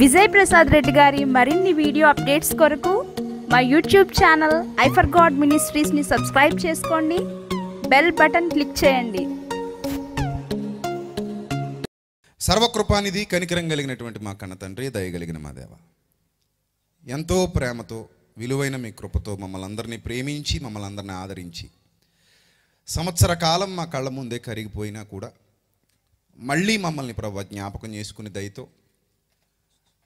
విజయ్ ప్రసాద్ రెడ్డి గారి మరిన్ని video updates కొరకు మా యూట్యూబ్ ఛానల్ ఐఫర్ గాడ్ మినిస్ట్రీస్ని సబ్స్క్రైబ్ చేసుకోండి బెల్ బటన్ క్లిక్ చేయండి సర్వకృపానిధి కనికరం కలిగినటువంటి మా కన్న తండ్రి దయగలిగిన మా దేవ ఎంతో ప్రేమతో విలువైన మీ కృపతో మమ్మల్ని అందరినీ ప్రేమించి మమ్మల్ని అందరినీ ఆదరించి సంవత్సర కాలం మా కళ్ళ ముందే కరిగిపోయినా కూడా మళ్ళీ మమ్మల్ని ప్రభావ జ్ఞాపకం చేసుకుని దయతో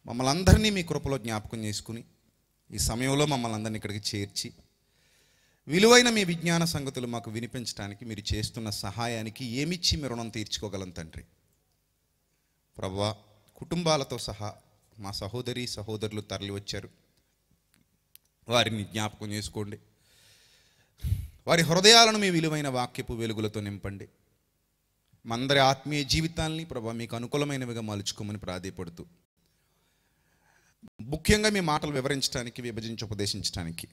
మమ్మల్ని అందరినీ మీ కృపలో జ్ఞాపకం చేసుకుని ఈ సమయంలో మమ్మల్ని అందరినీ ఇక్కడికి చేర్చి విలువైన మీ విజ్ఞాన సంగతులు మాకు వినిపించడానికి మీరు చేస్తున్న సహాయానికి ఏమిచ్చి మీ రుణం తీర్చుకోగలం తండ్రి ప్రభా కుటుంబాలతో సహా మా సహోదరి సహోదరులు తరలి వచ్చారు వారిని జ్ఞాపకం చేసుకోండి వారి హృదయాలను మీ విలువైన వాక్యపు వెలుగులతో నింపండి మందరి ఆత్మీయ జీవితాల్ని ప్రభా మీకు అనుకూలమైనవిగా మలుచుకోమని ప్రాధాయపడుతూ ముఖ్యంగా మీ మాటలు వివరించడానికి విభజించి ఉపదేశించడానికి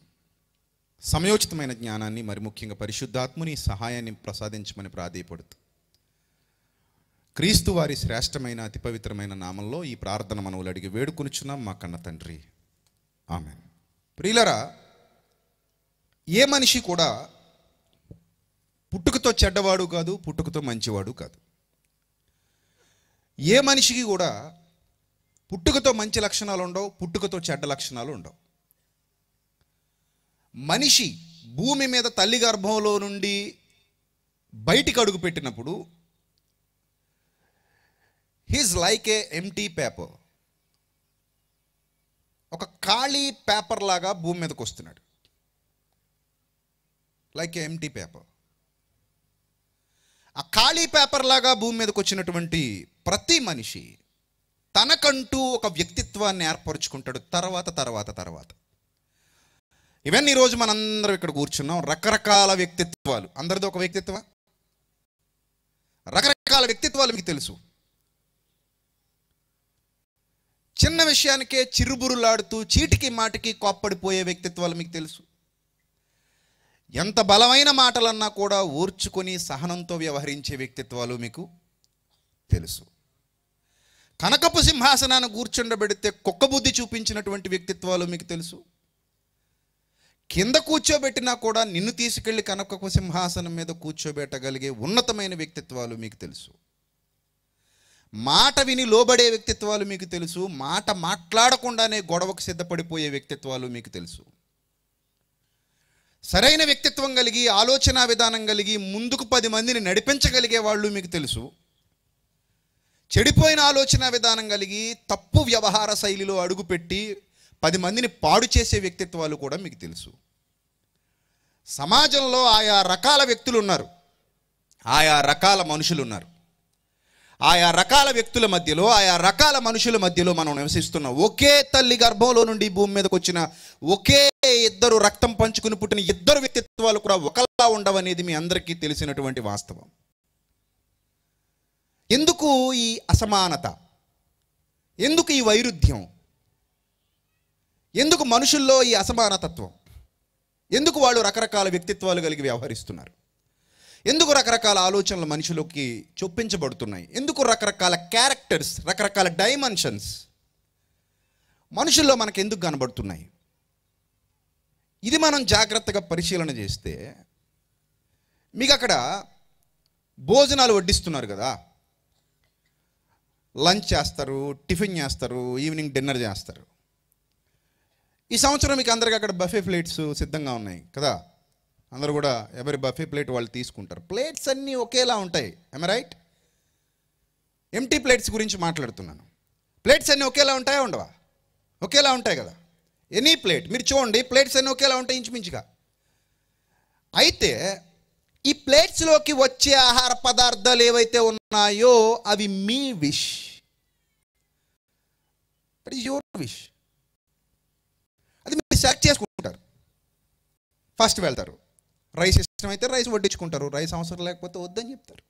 సమయోచితమైన జ్ఞానాన్ని మరి ముఖ్యంగా పరిశుద్ధాత్ముని సహాయాన్ని ప్రసాదించమని ప్రాధేయపడుతూ క్రీస్తు వారి శ్రేష్టమైన అతి పవిత్రమైన నామంలో ఈ ప్రార్థన మనవులు అడిగి వేడుకొనిచున్నాం మా కన్న తండ్రి ఆమె ప్రియులరా ఏ మనిషి కూడా పుట్టుకతో చెడ్డవాడు కాదు పుట్టుకతో మంచివాడు కాదు ఏ మనిషికి కూడా పుట్టుకతో మంచి లక్షణాలు ఉండవు పుట్టుకతో చెడ్డ లక్షణాలు ఉండవు మనిషి భూమి మీద తల్లి గర్భంలో నుండి బయటికి అడుగు పెట్టినప్పుడు he's like a empty paper ఒక ఖాళీ పేపర్ లాగా భూమి మీదకి వస్తున్నాడు లైక్ ఏ ఎంటీ పేపర్ ఆ ఖాళీ పేపర్ లాగా భూమి మీదకి వచ్చినటువంటి ప్రతి మనిషి తనకంటూ ఒక వ్యక్తిత్వాన్ని ఏర్పరచుకుంటాడు తర్వాత తర్వాత తర్వాత ఇవన్నీ ఈరోజు మనందరం ఇక్కడ కూర్చున్నాం రకరకాల వ్యక్తిత్వాలు అందరిది ఒక వ్యక్తిత్వం రకరకాల వ్యక్తిత్వాలు మీకు తెలుసు చిన్న విషయానికే చిరుబురులాడుతూ చీటికి మాటికి కోప్పడిపోయే వ్యక్తిత్వాలు మీకు తెలుసు ఎంత బలమైన మాటలన్నా కూడా ఓర్చుకొని సహనంతో వ్యవహరించే వ్యక్తిత్వాలు మీకు తెలుసు కనకపు సింహాసనాన్ని కూర్చుండబెడితే కుక్క బుద్ధి చూపించినటువంటి వ్యక్తిత్వాలు మీకు తెలుసు కింద కూర్చోబెట్టినా కూడా నిన్ను తీసుకెళ్లి కనకపు సింహాసనం మీద కూర్చోబెట్టగలిగే ఉన్నతమైన వ్యక్తిత్వాలు మీకు తెలుసు మాట విని లోబడే వ్యక్తిత్వాలు మీకు తెలుసు మాట మాట్లాడకుండానే గొడవకు సిద్ధపడిపోయే వ్యక్తిత్వాలు మీకు తెలుసు సరైన వ్యక్తిత్వం కలిగి ఆలోచన విధానం కలిగి ముందుకు పది మందిని నడిపించగలిగే వాళ్ళు మీకు తెలుసు చెడిపోయిన ఆలోచన విధానం కలిగి తప్పు వ్యవహార శైలిలో అడుగుపెట్టి పది మందిని పాడు చేసే వ్యక్తిత్వాలు కూడా మీకు తెలుసు సమాజంలో ఆయా రకాల వ్యక్తులు ఉన్నారు ఆయా రకాల మనుషులు ఉన్నారు ఆయా రకాల వ్యక్తుల మధ్యలో ఆయా రకాల మనుషుల మధ్యలో మనం నివసిస్తున్న ఒకే తల్లి గర్భంలో నుండి భూమి మీదకి వచ్చిన ఒకే ఇద్దరు రక్తం పంచుకుని పుట్టిన ఇద్దరు వ్యక్తిత్వాలు కూడా ఒకలా ఉండవనేది మీ అందరికీ తెలిసినటువంటి వాస్తవం ఎందుకు ఈ అసమానత ఎందుకు ఈ వైరుధ్యం ఎందుకు మనుషుల్లో ఈ అసమానతత్వం ఎందుకు వాళ్ళు రకరకాల వ్యక్తిత్వాలు కలిగి వ్యవహరిస్తున్నారు ఎందుకు రకరకాల ఆలోచనలు మనుషులకి చొప్పించబడుతున్నాయి ఎందుకు రకరకాల క్యారెక్టర్స్ రకరకాల డైమెన్షన్స్ మనుషుల్లో మనకు ఎందుకు కనబడుతున్నాయి ఇది మనం జాగ్రత్తగా పరిశీలన చేస్తే మీకు అక్కడ భోజనాలు వడ్డిస్తున్నారు కదా లంచ్ చేస్తారు టిఫిన్ చేస్తారు ఈవినింగ్ డిన్నర్ చేస్తారు ఈ సంవత్సరం మీకు అందరికీ అక్కడ బఫే ప్లేట్స్ సిద్ధంగా ఉన్నాయి కదా అందరూ కూడా ఎవరి బఫే ప్లేట్ వాళ్ళు తీసుకుంటారు ప్లేట్స్ అన్నీ ఒకేలా ఉంటాయి ఎమ రైట్ ఎంటీ ప్లేట్స్ గురించి మాట్లాడుతున్నాను ప్లేట్స్ అన్నీ ఒకేలా ఉంటాయా ఉండవా ఒకేలా ఉంటాయి కదా ఎనీ ప్లేట్ మీరు చూడండి ప్లేట్స్ అన్నీ ఒకేలా ఉంటాయి ఇంచుమించుగా అయితే ఈ ప్లేట్స్లోకి వచ్చే ఆహార పదార్థాలు ఏవైతే ఉన్నాయో అవి మీ wish that is your wish అది మీరు సెలెక్ట్ చేసుకుంటారు ఫస్ట్ వెళ్తారు రైస్ ఇష్టం అయితే రైస్ వడ్డించుకుంటారు రైస్ అవసరం లేకపోతే వద్దని చెప్తారు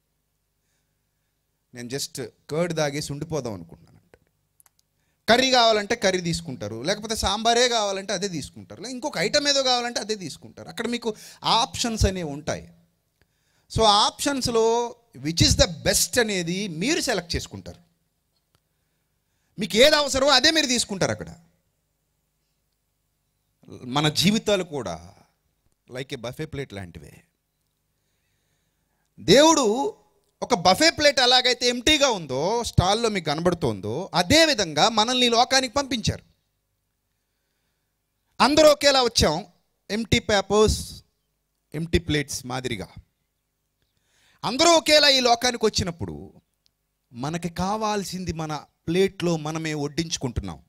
నేను జస్ట్ కర్డ్ తాగేసి ఉండిపోదాం అనుకుంటున్నాను కర్రీ కావాలంటే కర్రీ తీసుకుంటారు లేకపోతే సాంబారే కావాలంటే అదే తీసుకుంటారు ఇంకొక ఐటమ్ ఏదో కావాలంటే అదే తీసుకుంటారు అక్కడ మీకు ఆప్షన్స్ అనేవి ఉంటాయి సో ఆప్షన్స్లో విచ్ ఇస్ ద బెస్ట్ అనేది మీరు సెలెక్ట్ చేసుకుంటారు మీకు ఏది అవసరమో అదే మీరు తీసుకుంటారు అక్కడ మన జీవితాలు కూడా లైక్ ఏ బఫే ప్లేట్ లాంటివే దేవుడు ఒక బఫే ప్లేట్ ఎలాగైతే ఎంటీగా ఉందో స్టాల్లో మీకు కనబడుతోందో అదేవిధంగా మనల్ని లోకానికి పంపించారు అందరూ ఒకేలా వచ్చాం ఎంటీ పేపర్స్ ఎంటీ ప్లేట్స్ మాదిరిగా అందరూ ఒకేలా ఈ లోకానికి వచ్చినప్పుడు మనకి కావాల్సింది మన ప్లేట్లో మనమే వడ్డించుకుంటున్నాం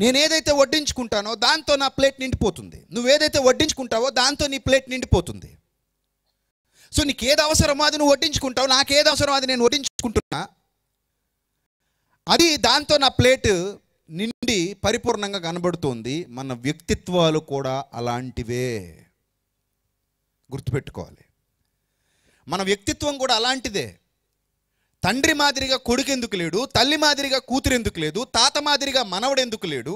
నేను ఏదైతే వడ్డించుకుంటానో దాంతో నా ప్లేట్ నిండిపోతుంది నువ్వేదైతే వడ్డించుకుంటావో దాంతో నీ ప్లేట్ నిండిపోతుంది సో నీకు ఏది అవసరమో అది నువ్వు వడ్డించుకుంటావు నాకు ఏది అవసరమో అది నేను వడ్డించుకుంటున్నా అది దాంతో నా ప్లేట్ నిండి పరిపూర్ణంగా కనబడుతుంది మన వ్యక్తిత్వాలు కూడా అలాంటివే గుర్తుపెట్టుకోవాలి మన వ్యక్తిత్వం కూడా అలాంటిదే తండ్రి మాదిరిగా కొడుకు ఎందుకు లేడు తల్లి మాదిరిగా కూతురు ఎందుకు లేదు తాత మాదిరిగా మనవడు ఎందుకు లేడు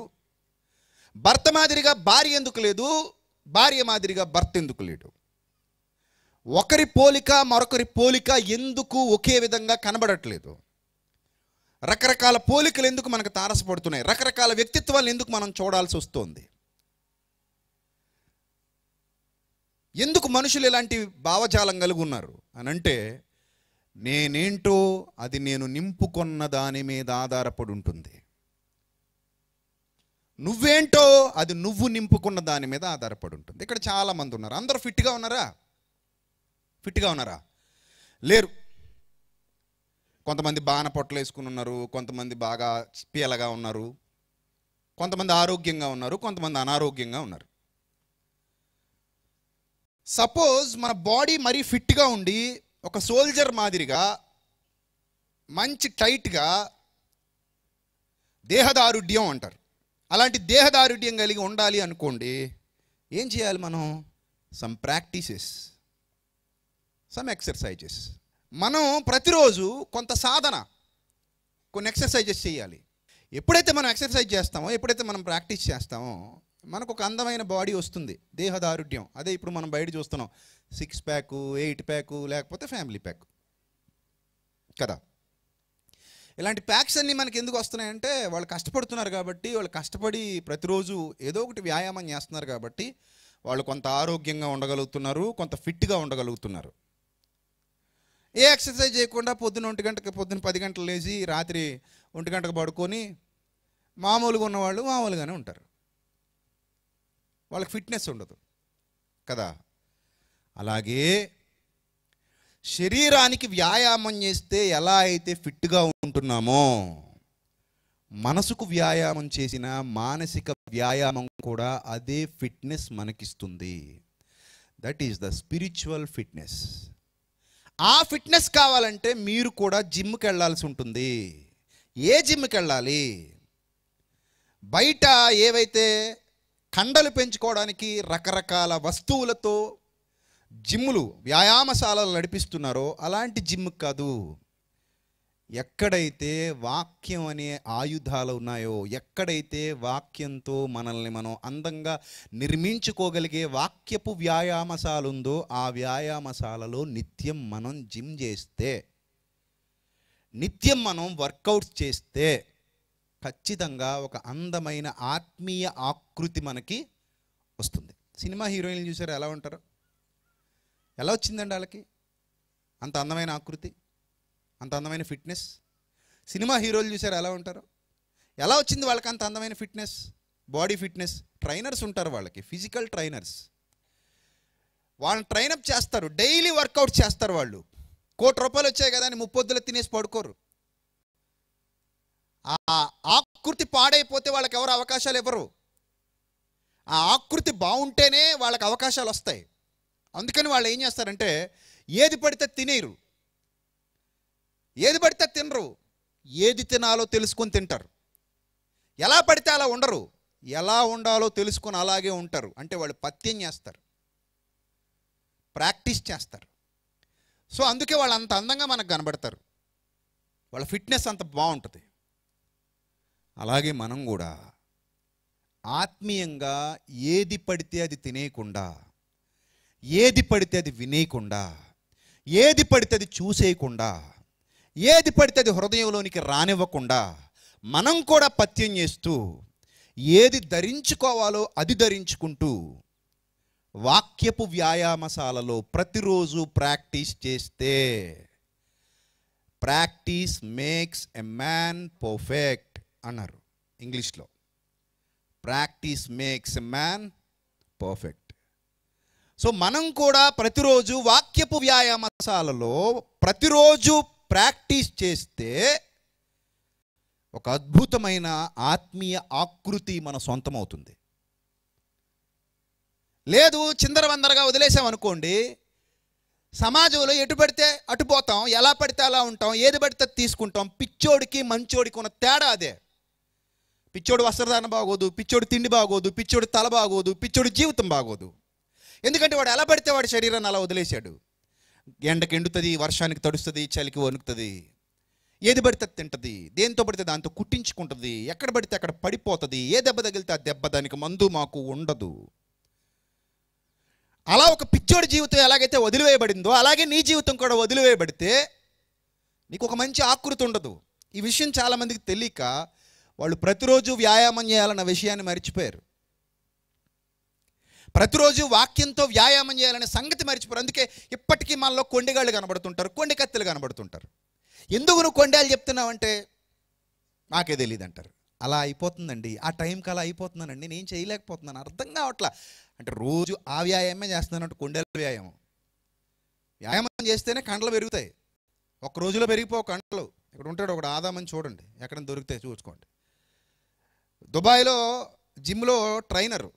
భర్త మాదిరిగా భార్య ఎందుకు లేదు భార్య మాదిరిగా భర్త ఎందుకు లేడు ఒకరి పోలిక మరొకరి పోలిక ఎందుకు ఒకే విధంగా కనబడట్లేదు రకరకాల పోలికలు ఎందుకు మనకు తారసపడుతున్నాయి రకరకాల వ్యక్తిత్వాలు ఎందుకు మనం చూడాల్సి వస్తుంది ఎందుకు మనుషులు ఇలాంటి భావజాలం కలిగి ఉన్నారు అని అంటే నేనేంటో అది నేను నింపుకున్న దాని మీద ఆధారపడి ఉంటుంది నువ్వేంటో అది నువ్వు నింపుకున్న దాని మీద ఆధారపడి ఉంటుంది ఇక్కడ చాలామంది ఉన్నారు అందరూ ఫిట్గా ఉన్నారా ఫిట్గా ఉన్నారా లేరు కొంతమంది బాణ పొట్టలు వేసుకుని ఉన్నారు కొంతమంది బాగా పీలగా ఉన్నారు కొంతమంది ఆరోగ్యంగా ఉన్నారు కొంతమంది అనారోగ్యంగా ఉన్నారు సపోజ్ మన బాడీ మరీ ఫిట్గా ఉండి ఒక సోల్జర్ మాదిరిగా మంచి టైట్గా దేహదారుఢ్యం అంటారు అలాంటి దేహదారుఢ్యం కలిగి ఉండాలి అనుకోండి ఏం చేయాలి మనం సమ్ ప్రాక్టీసెస్ సమ్ ఎక్సర్సైజెస్ మనం ప్రతిరోజు కొంత సాధన కొన్ని ఎక్సర్సైజెస్ చేయాలి ఎప్పుడైతే మనం ఎక్సర్సైజ్ చేస్తామో ఎప్పుడైతే మనం ప్రాక్టీస్ చేస్తామో మనకు ఒక అందమైన బాడీ వస్తుంది దేహదారుఢ్యం అదే ఇప్పుడు మనం బయట చూస్తున్నాం సిక్స్ ప్యాకు ఎయిట్ ప్యాకు లేకపోతే ఫ్యామిలీ ప్యాక్ కదా ఇలాంటి ప్యాక్స్ అన్నీ మనకి ఎందుకు వస్తున్నాయంటే వాళ్ళు కష్టపడుతున్నారు కాబట్టి వాళ్ళు కష్టపడి ప్రతిరోజు ఏదో ఒకటి వ్యాయామం చేస్తున్నారు కాబట్టి వాళ్ళు కొంత ఆరోగ్యంగా ఉండగలుగుతున్నారు కొంత ఫిట్గా ఉండగలుగుతున్నారు ఏ ఎక్సర్సైజ్ చేయకుండా పొద్దున ఒంటి గంటకి పొద్దున్న పది గంటలు లేచి రాత్రి ఒంటి గంటకు పడుకొని మామూలుగా ఉన్నవాళ్ళు మామూలుగానే ఉంటారు వాళ్ళకి ఫిట్నెస్ ఉండదు కదా అలాగే శరీరానికి వ్యాయామం చేస్తే ఎలా అయితే ఫిట్గా ఉంటున్నామో మనసుకు వ్యాయామం చేసిన మానసిక వ్యాయామం కూడా అదే ఫిట్నెస్ మనకిస్తుంది that is the spiritual fitness ఆ ఫిట్నెస్ కావాలంటే మీరు కూడా జిమ్కి వెళ్ళాల్సి ఉంటుంది ఏ జిమ్కి వెళ్ళాలి బయట ఏవైతే కండలు పెంచుకోవడానికి రకరకాల వస్తువులతో జిమ్ములు వ్యాయామశాలలు నడిపిస్తున్నారో అలాంటి జిమ్ కాదు ఎక్కడైతే వాక్యం అనే ఆయుధాలు ఉన్నాయో ఎక్కడైతే వాక్యంతో మనల్ని మనం అందంగా నిర్మించుకోగలిగే వాక్యపు వ్యాయామశాల ఉందో ఆ వ్యాయామశాలలో నిత్యం మనం జిమ్ చేస్తే నిత్యం మనం వర్కౌట్స్ చేస్తే ఖచ్చితంగా ఒక అందమైన ఆత్మీయ ఆకృతి మనకి వస్తుంది సినిమా హీరోయిన్లు చూసారు ఎలా ఉంటారు ఎలా వచ్చిందండి వాళ్ళకి అంత అందమైన ఆకృతి అంత అందమైన ఫిట్నెస్ సినిమా హీరోలు చూసారు ఎలా ఉంటారు ఎలా వచ్చింది వాళ్ళకి అంత అందమైన ఫిట్నెస్ బాడీ ఫిట్నెస్ ట్రైనర్స్ ఉంటారు వాళ్ళకి ఫిజికల్ ట్రైనర్స్ వాళ్ళని ట్రైనప్ చేస్తారు డైలీ వర్కౌట్ చేస్తారు వాళ్ళు కోటి రూపాయలు వచ్చాయి కదా అని ముప్పొద్దులు తినేసి పడుకోరు ఆ ఆకృతి పాడైపోతే వాళ్ళకి ఎవరు అవకాశాలు ఇవ్వరు ఆ ఆకృతి బాగుంటేనే వాళ్ళకి అవకాశాలు వస్తాయి అందుకని వాళ్ళు ఏం చేస్తారంటే ఏది పడితే తినేరు ఏది పడితే తినరు ఏది తినాలో తెలుసుకొని తింటారు ఎలా పడితే అలా ఉండరు ఎలా ఉండాలో తెలుసుకొని అలాగే ఉంటారు అంటే వాళ్ళు పత్యం చేస్తారు ప్రాక్టీస్ చేస్తారు సో అందుకే వాళ్ళు అంత అందంగా మనకు కనబడతారు వాళ్ళ ఫిట్నెస్ అంత బాగుంటుంది అలాగే మనం కూడా ఆత్మీయంగా ఏది పడితే అది తినేయకుండా ఏది పడితే అది వినేయకుండా ఏది పడితే అది చూసేయకుండా ఏది పడితే అది హృదయంలోనికి రానివ్వకుండా మనం కూడా పత్యం చేస్తూ ఏది ధరించుకోవాలో అది ధరించుకుంటూ వాక్యపు వ్యాయామశాలలో ప్రతిరోజు ప్రాక్టీస్ చేస్తే practice makes a man perfect అన్నారు ఇంగ్లీష్లో practice makes a man perfect so మనం కూడా ప్రతిరోజు వాక్యపు వ్యాయామశాలలో ప్రతిరోజు ప్రాక్టీస్ చేస్తే ఒక అద్భుతమైన ఆత్మీయ ఆకృతి మన సొంతమవుతుంది లేదు చిందరవందరగా వదిలేసామనుకోండి సమాజంలో ఎటు పడితే పోతాం ఎలా పడితే అలా ఉంటాం ఏది పడితే తీసుకుంటాం పిచ్చోడికి మంచోడికి ఉన్న తేడా అదే పిచ్చోడు వస్త్రధారణ బాగోదు పిచ్చోడు తిండి బాగోదు పిచ్చోడు తల బాగోదు పిచ్చోడు జీవితం బాగోదు ఎందుకంటే వాడు ఎలా పడితే వాడి శరీరాన్ని అలా వదిలేశాడు ఎండకి ఎండుతుంది వర్షానికి తడుస్తుంది చలికి వణుకుతుంది ఏది పడితే తింటుంది దేంతో పడితే దాంతో కుట్టించుకుంటుంది ఎక్కడ పడితే అక్కడ పడిపోతుంది ఏ దెబ్బ తగిలితే ఆ దెబ్బ దానికి మందు మాకు ఉండదు అలా ఒక పిచ్చోడి జీవితం ఎలాగైతే వదిలివేయబడిందో అలాగే నీ జీవితం కూడా వదిలివేయబడితే నీకు ఒక మంచి ఆకృతి ఉండదు ఈ విషయం చాలామందికి తెలియక వాళ్ళు ప్రతిరోజు వ్యాయామం చేయాలన్న విషయాన్ని మర్చిపోయారు ప్రతిరోజు వాక్యంతో వ్యాయామం చేయాలనే సంగతి మర్చిపోరు అందుకే ఇప్పటికీ మనలో కొండిగాళ్ళు కనబడుతుంటారు కొండి కత్తెలు కనబడుతుంటారు ఎందుకు నువ్వు కొండాలు చెప్తున్నావంటే నాకే తెలియదు అంటారు అలా అయిపోతుందండి ఆ టైంకి అలా అయిపోతున్నానండి నేను చేయలేకపోతున్నాను అర్థం కావట్లా అంటే రోజు ఆ వ్యాయామే చేస్తున్నాను అంటే కొండల వ్యాయామం వ్యాయామం చేస్తేనే కండలు పెరుగుతాయి ఒక రోజులో పెరిగిపో కండలు ఇక్కడ ఉంటాడు ఒకడు ఆదామని చూడండి ఎక్కడ దొరికితే చూసుకోండి దుబాయ్లో జిమ్లో ట్రైనరు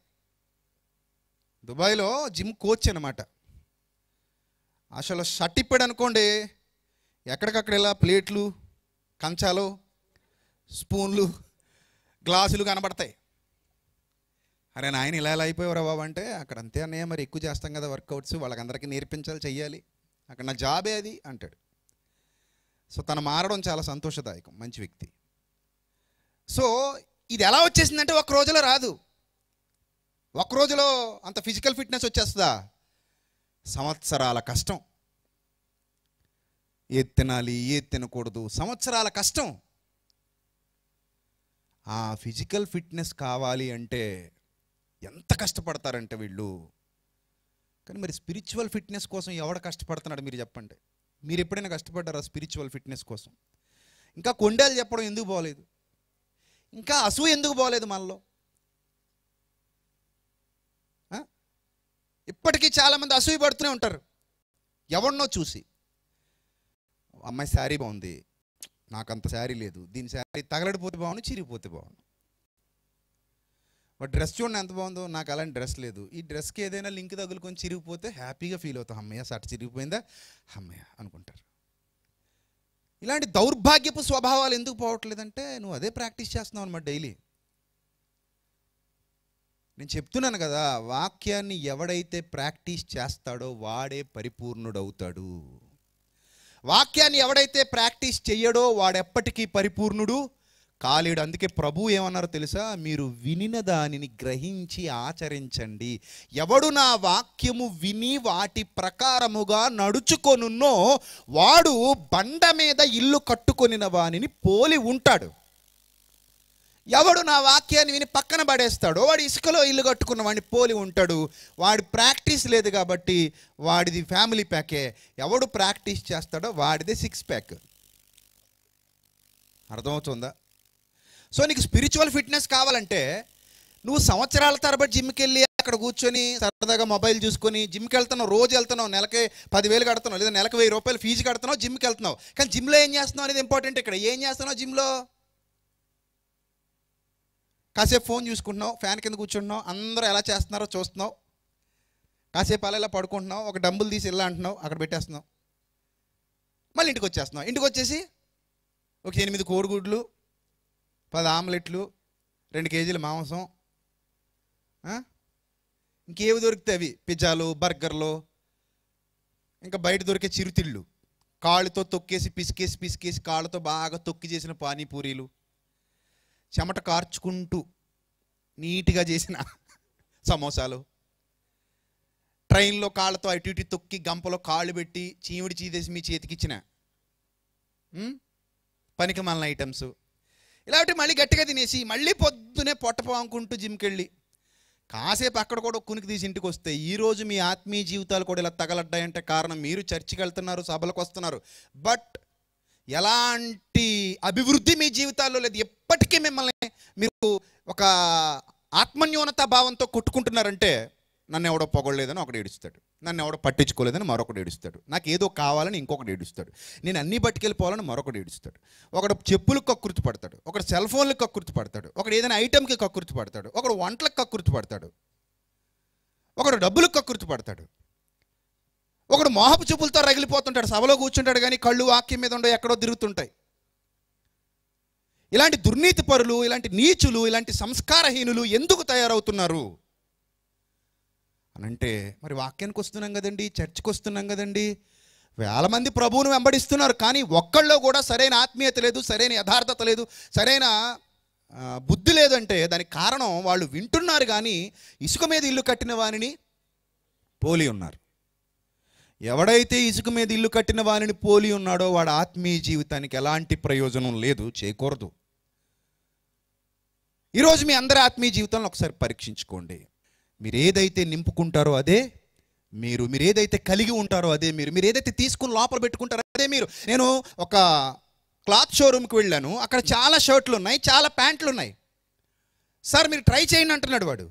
దుబాయ్లో జిమ్ కోచ్ అనమాట అసలు షర్ట్ ఇప్పాడు అనుకోండి ఎక్కడికక్కడ ఇలా ప్లేట్లు కంచాలు స్పూన్లు గ్లాసులు కనబడతాయి అరే నాయన ఇలా ఎలా అయిపోయావురా బాబు అంటే అక్కడ అంతే అన్నయ్య మరి ఎక్కువ చేస్తాం కదా వర్కౌట్స్ వాళ్ళకందరికీ నేర్పించాలి చెయ్యాలి అక్కడ నా జాబే అది అంటాడు సో తను మారడం చాలా సంతోషదాయకం మంచి వ్యక్తి సో ఇది ఎలా వచ్చేసిందంటే ఒక రోజులో రాదు ఒక రోజులో అంత ఫిజికల్ ఫిట్నెస్ వచ్చేస్తుందా సంవత్సరాల కష్టం ఏది తినాలి ఏది తినకూడదు సంవత్సరాల కష్టం ఆ ఫిజికల్ ఫిట్నెస్ కావాలి అంటే ఎంత కష్టపడతారంటే వీళ్ళు కానీ మరి స్పిరిచువల్ ఫిట్నెస్ కోసం ఎవడ కష్టపడుతున్నాడు మీరు చెప్పండి మీరు ఎప్పుడైనా కష్టపడ్డారా స్పిరిచువల్ ఫిట్నెస్ కోసం ఇంకా కొండలు చెప్పడం ఎందుకు బాగోలేదు ఇంకా అసూ ఎందుకు బాగోలేదు మనలో ఇప్పటికీ చాలామంది అసూయ పడుతూనే ఉంటారు ఎవరినో చూసి అమ్మాయి శారీ బాగుంది నాకు అంత శారీ లేదు దీని శారీ తగలడిపోతే బాగుండు చిరిగిపోతే బాగుండు డ్రెస్ చూడండి ఎంత బాగుందో నాకు అలాంటి డ్రెస్ లేదు ఈ డ్రెస్కి ఏదైనా లింక్ తగులుకొని చిరిగిపోతే హ్యాపీగా ఫీల్ అవుతాం అమ్మయ్య సట్ చిరిగిపోయిందా అమ్మయ్య అనుకుంటారు ఇలాంటి దౌర్భాగ్యపు స్వభావాలు ఎందుకు పోవట్లేదంటే నువ్వు అదే ప్రాక్టీస్ చేస్తున్నావు అనమాట డైలీ నేను చెప్తున్నాను కదా వాక్యాన్ని ఎవడైతే ప్రాక్టీస్ చేస్తాడో వాడే పరిపూర్ణుడవుతాడు వాక్యాన్ని ఎవడైతే ప్రాక్టీస్ చెయ్యడో వాడెప్పటికీ పరిపూర్ణుడు కాలేడు అందుకే ప్రభు ఏమన్నారో తెలుసా మీరు వినిన దానిని గ్రహించి ఆచరించండి ఎవడు నా వాక్యము విని వాటి ప్రకారముగా నడుచుకొనున్నో వాడు బండ మీద ఇల్లు కట్టుకొనిన వానిని పోలి ఉంటాడు ఎవడు నా వాక్యాన్ని విని పక్కన పడేస్తాడో వాడు ఇసుకలో ఇల్లు కట్టుకున్న వాడిని పోలి ఉంటాడు వాడి ప్రాక్టీస్ లేదు కాబట్టి వాడిది ఫ్యామిలీ ప్యాకే ఎవడు ప్రాక్టీస్ చేస్తాడో వాడిదే సిక్స్ ప్యాక్ అర్థమవుతుందా సో నీకు స్పిరిచువల్ ఫిట్నెస్ కావాలంటే నువ్వు సంవత్సరాల తరబడి జిమ్కి వెళ్ళి అక్కడ కూర్చొని సరదాగా మొబైల్ చూసుకొని జిమ్కి వెళ్తున్నావు రోజు వెళ్తున్నావు నెలకి పదివేలు కడుతున్నావు లేదా నెలకు వెయ్యి రూపాయలు ఫీజు కడుతున్నావు జిమ్కి వెళ్తున్నావు కానీ జిమ్లో ఏం చేస్తున్నావు అనేది ఇంపార్టెంట్ ఇక్కడ ఏం చేస్తున్నావు జిమ్లో కాసేపు ఫోన్ చూసుకుంటున్నావు ఫ్యాన్ కింద కూర్చుంటున్నావు అందరూ ఎలా చేస్తున్నారో చూస్తున్నావు కాసేపు అలా ఇలా పడుకుంటున్నావు ఒక డబ్బులు తీసి ఇలా అంటున్నావు అక్కడ పెట్టేస్తున్నావు మళ్ళీ ఇంటికి వచ్చేస్తున్నావు ఇంటికి వచ్చేసి ఒక ఎనిమిది కోడిగుడ్లు పది ఆమ్లెట్లు రెండు కేజీల మాంసం ఇంకేవి దొరుకుతాయి అవి పిజ్జాలు బర్గర్లు ఇంకా బయట దొరికే చిరుతిళ్ళు కాళ్ళతో తొక్కేసి పిసికేసి పిసికేసి కాళ్ళతో బాగా తొక్కి చేసిన పానీపూరీలు చెమట కార్చుకుంటూ నీట్గా చేసిన సమోసాలు ట్రైన్లో కాళ్ళతో అటు ఇటు తొక్కి గంపలో కాళ్ళు పెట్టి చీమిడి చీదేసి మీ చేతికిచ్చిన పనికి మళ్ళీ ఐటమ్స్ ఇలాంటి మళ్ళీ గట్టిగా తినేసి మళ్ళీ పొద్దునే పొట్టపోంకుంటూ జిమ్కి వెళ్ళి కాసేపు అక్కడ కూడా కునికి తీసి ఇంటికి వస్తే ఈరోజు మీ ఆత్మీయ జీవితాలు కూడా ఇలా తగలడ్డాయంటే కారణం మీరు చర్చికి వెళ్తున్నారు సభలకు వస్తున్నారు బట్ ఎలాంటి అభివృద్ధి మీ జీవితాల్లో లేదు ఎప్పటికీ మిమ్మల్ని మీరు ఒక ఆత్మన్యూనత భావంతో కొట్టుకుంటున్నారంటే నన్ను ఎవడో పొగడలేదని ఒకడు ఏడుస్తాడు నన్ను ఎవడో పట్టించుకోలేదని మరొకడు ఏడుస్తాడు నాకు ఏదో కావాలని ఇంకొకటి ఏడుస్తాడు నేను అన్ని పట్టుకెళ్ళిపోవాలని మరొకటి ఏడుస్తాడు ఒకడు చెప్పులకు కక్కుర్తి పడతాడు ఒకడు సెల్ ఫోన్లకు కక్కుర్తి పడతాడు ఒకడు ఏదైనా ఐటెంకి కక్కుర్తి పడతాడు ఒకడు వంటలకు కక్కుర్తి పడతాడు ఒకడు డబ్బులకు కక్కుర్తి పడతాడు ఒకడు మోహపు చూపులతో రగిలిపోతుంటాడు సభలో కూర్చుంటాడు కానీ కళ్ళు వాక్యం మీద ఉండవు ఎక్కడో తిరుగుతుంటాయి ఇలాంటి దుర్నీతి పరులు ఇలాంటి నీచులు ఇలాంటి సంస్కారహీనులు ఎందుకు తయారవుతున్నారు అని అంటే మరి వాక్యానికి వస్తున్నాం కదండి చర్చ్కి వస్తున్నాం కదండి వేల మంది ప్రభువును వెంబడిస్తున్నారు కానీ ఒక్కళ్ళలో కూడా సరైన ఆత్మీయత లేదు సరైన యథార్థత లేదు సరైన బుద్ధి లేదంటే దానికి కారణం వాళ్ళు వింటున్నారు కానీ ఇసుక మీద ఇల్లు కట్టిన వారిని పోలి ఉన్నారు ఎవడైతే ఇసుక మీద ఇల్లు కట్టిన వారిని పోలి ఉన్నాడో వాడు ఆత్మీయ జీవితానికి ఎలాంటి ప్రయోజనం లేదు చేయకూడదు ఈరోజు మీ అందరి ఆత్మీయ జీవితంలో ఒకసారి పరీక్షించుకోండి మీరు ఏదైతే నింపుకుంటారో అదే మీరు మీరు ఏదైతే కలిగి ఉంటారో అదే మీరు మీరు ఏదైతే తీసుకుని లోపల పెట్టుకుంటారో అదే మీరు నేను ఒక క్లాత్ షోరూమ్కి వెళ్ళాను అక్కడ చాలా షర్ట్లు ఉన్నాయి చాలా ప్యాంట్లు ఉన్నాయి సార్ మీరు ట్రై చేయండి అంటున్నాడు వాడు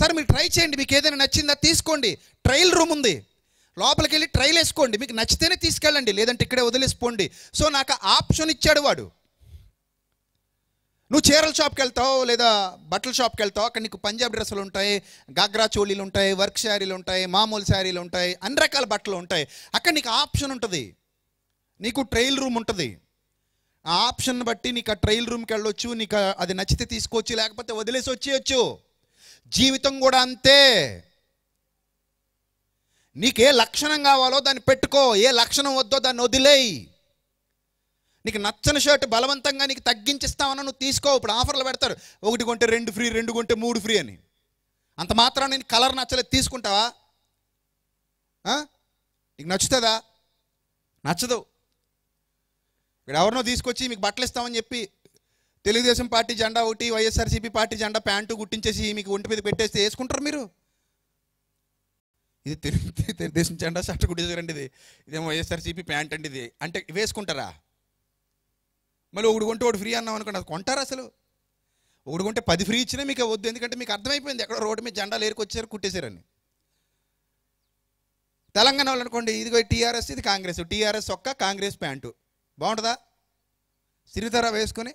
సార్ మీరు ట్రై చేయండి మీకు ఏదైనా నచ్చిందా తీసుకోండి ట్రయల్ రూమ్ ఉంది లోపలికి వెళ్ళి ట్రైల్ వేసుకోండి మీకు నచ్చితేనే తీసుకెళ్ళండి లేదంటే ఇక్కడే వదిలేసుకోండి సో నాకు ఆప్షన్ ఇచ్చాడు వాడు నువ్వు చీరల షాప్కి వెళ్తావు లేదా బట్టల షాప్కి వెళ్తావు అక్కడ నీకు పంజాబ్ డ్రెస్సులు ఉంటాయి గాగ్రా చోళీలు ఉంటాయి వర్క్ శారీలు ఉంటాయి మామూలు శారీలు ఉంటాయి అన్ని రకాల బట్టలు ఉంటాయి అక్కడ నీకు ఆప్షన్ ఉంటుంది నీకు ట్రైల్ రూమ్ ఉంటుంది ఆ ఆప్షన్ బట్టి నీకు ఆ ట్రైల్ రూమ్కి వెళ్ళొచ్చు నీకు అది నచ్చితే తీసుకోవచ్చు లేకపోతే వదిలేసి వచ్చేయచ్చు జీవితం కూడా అంతే నీకే లక్షణం కావాలో దాన్ని పెట్టుకో ఏ లక్షణం వద్దో దాన్ని వదిలేయి నీకు నచ్చని షర్ట్ బలవంతంగా నీకు తగ్గించిస్తామన్నా నువ్వు తీసుకో ఇప్పుడు ఆఫర్లు పెడతారు ఒకటి కొంటే రెండు ఫ్రీ రెండు కొంటే మూడు ఫ్రీ అని అంత మాత్రం నేను కలర్ నచ్చలేదు తీసుకుంటావా నీకు నచ్చుతుందా నచ్చదు ఇక్కడ ఎవరినో తీసుకొచ్చి మీకు బట్టలు ఇస్తామని చెప్పి తెలుగుదేశం పార్టీ జెండా ఒకటి వైఎస్ఆర్సీపీ పార్టీ జెండా ప్యాంటు గుట్టించేసి మీకు ఒంటి మీద పెట్టేస్తే వేసుకుంటారు మీరు ఇది తెలుగుదేశం జెండా షర్ట్ అండి ఇది ఇదేమో వైఎస్ఆర్సిపి ప్యాంట్ అండి ఇది అంటే వేసుకుంటారా మళ్ళీ ఒకడు కొంటే ఒకటి ఫ్రీ అన్నాం అనుకోండి అది కొంటారా అసలు ఒకడు కొంటే పది ఫ్రీ ఇచ్చినా మీకు వద్దు ఎందుకంటే మీకు అర్థమైపోయింది ఎక్కడో రోడ్డు మీద జెండాలు ఏరుకొచ్చారు కుట్టేశారని తెలంగాణ వాళ్ళు అనుకోండి ఇదిగో టీఆర్ఎస్ ఇది కాంగ్రెస్ టీఆర్ఎస్ ఒక్క కాంగ్రెస్ ప్యాంటు బాగుంటుందా సిరితర వేసుకొని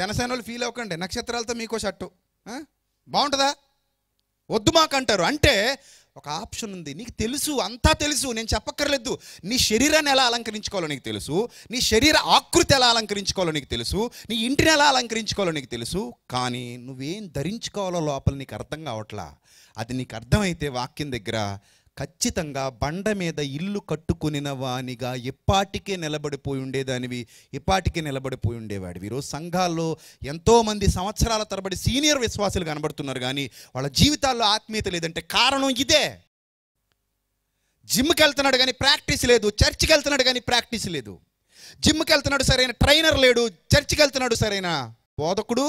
జనసేన వాళ్ళు ఫీల్ అవ్వకండి నక్షత్రాలతో మీకో షర్టు బాగుంటుందా వద్దు మాకంటారు అంటే ఒక ఆప్షన్ ఉంది నీకు తెలుసు అంతా తెలుసు నేను చెప్పక్కర్లేదు నీ శరీరాన్ని ఎలా అలంకరించుకోవాలో నీకు తెలుసు నీ శరీర ఆకృతి ఎలా అలంకరించుకోవాలో నీకు తెలుసు నీ ఇంటిని ఎలా అలంకరించుకోవాలో నీకు తెలుసు కానీ నువ్వేం ధరించుకోవాలో లోపల నీకు అర్థం కావట్లా అది నీకు అర్థమైతే వాక్యం దగ్గర ఖచ్చితంగా బండ మీద ఇల్లు కట్టుకునిన వానిగా ఎప్పటికే నిలబడిపోయి ఉండేదానివి ఎప్పటికే నిలబడిపోయి ఉండేవాడు ఈరోజు సంఘాల్లో ఎంతోమంది సంవత్సరాల తరబడి సీనియర్ విశ్వాసులు కనబడుతున్నారు కానీ వాళ్ళ జీవితాల్లో ఆత్మీయత లేదంటే కారణం ఇదే జిమ్కి వెళ్తున్నాడు కానీ ప్రాక్టీస్ లేదు చర్చికి వెళ్తున్నాడు కానీ ప్రాక్టీస్ లేదు జిమ్కి వెళ్తున్నాడు సరైన ట్రైనర్ లేడు చర్చికి వెళ్తున్నాడు సరైన బోధకుడు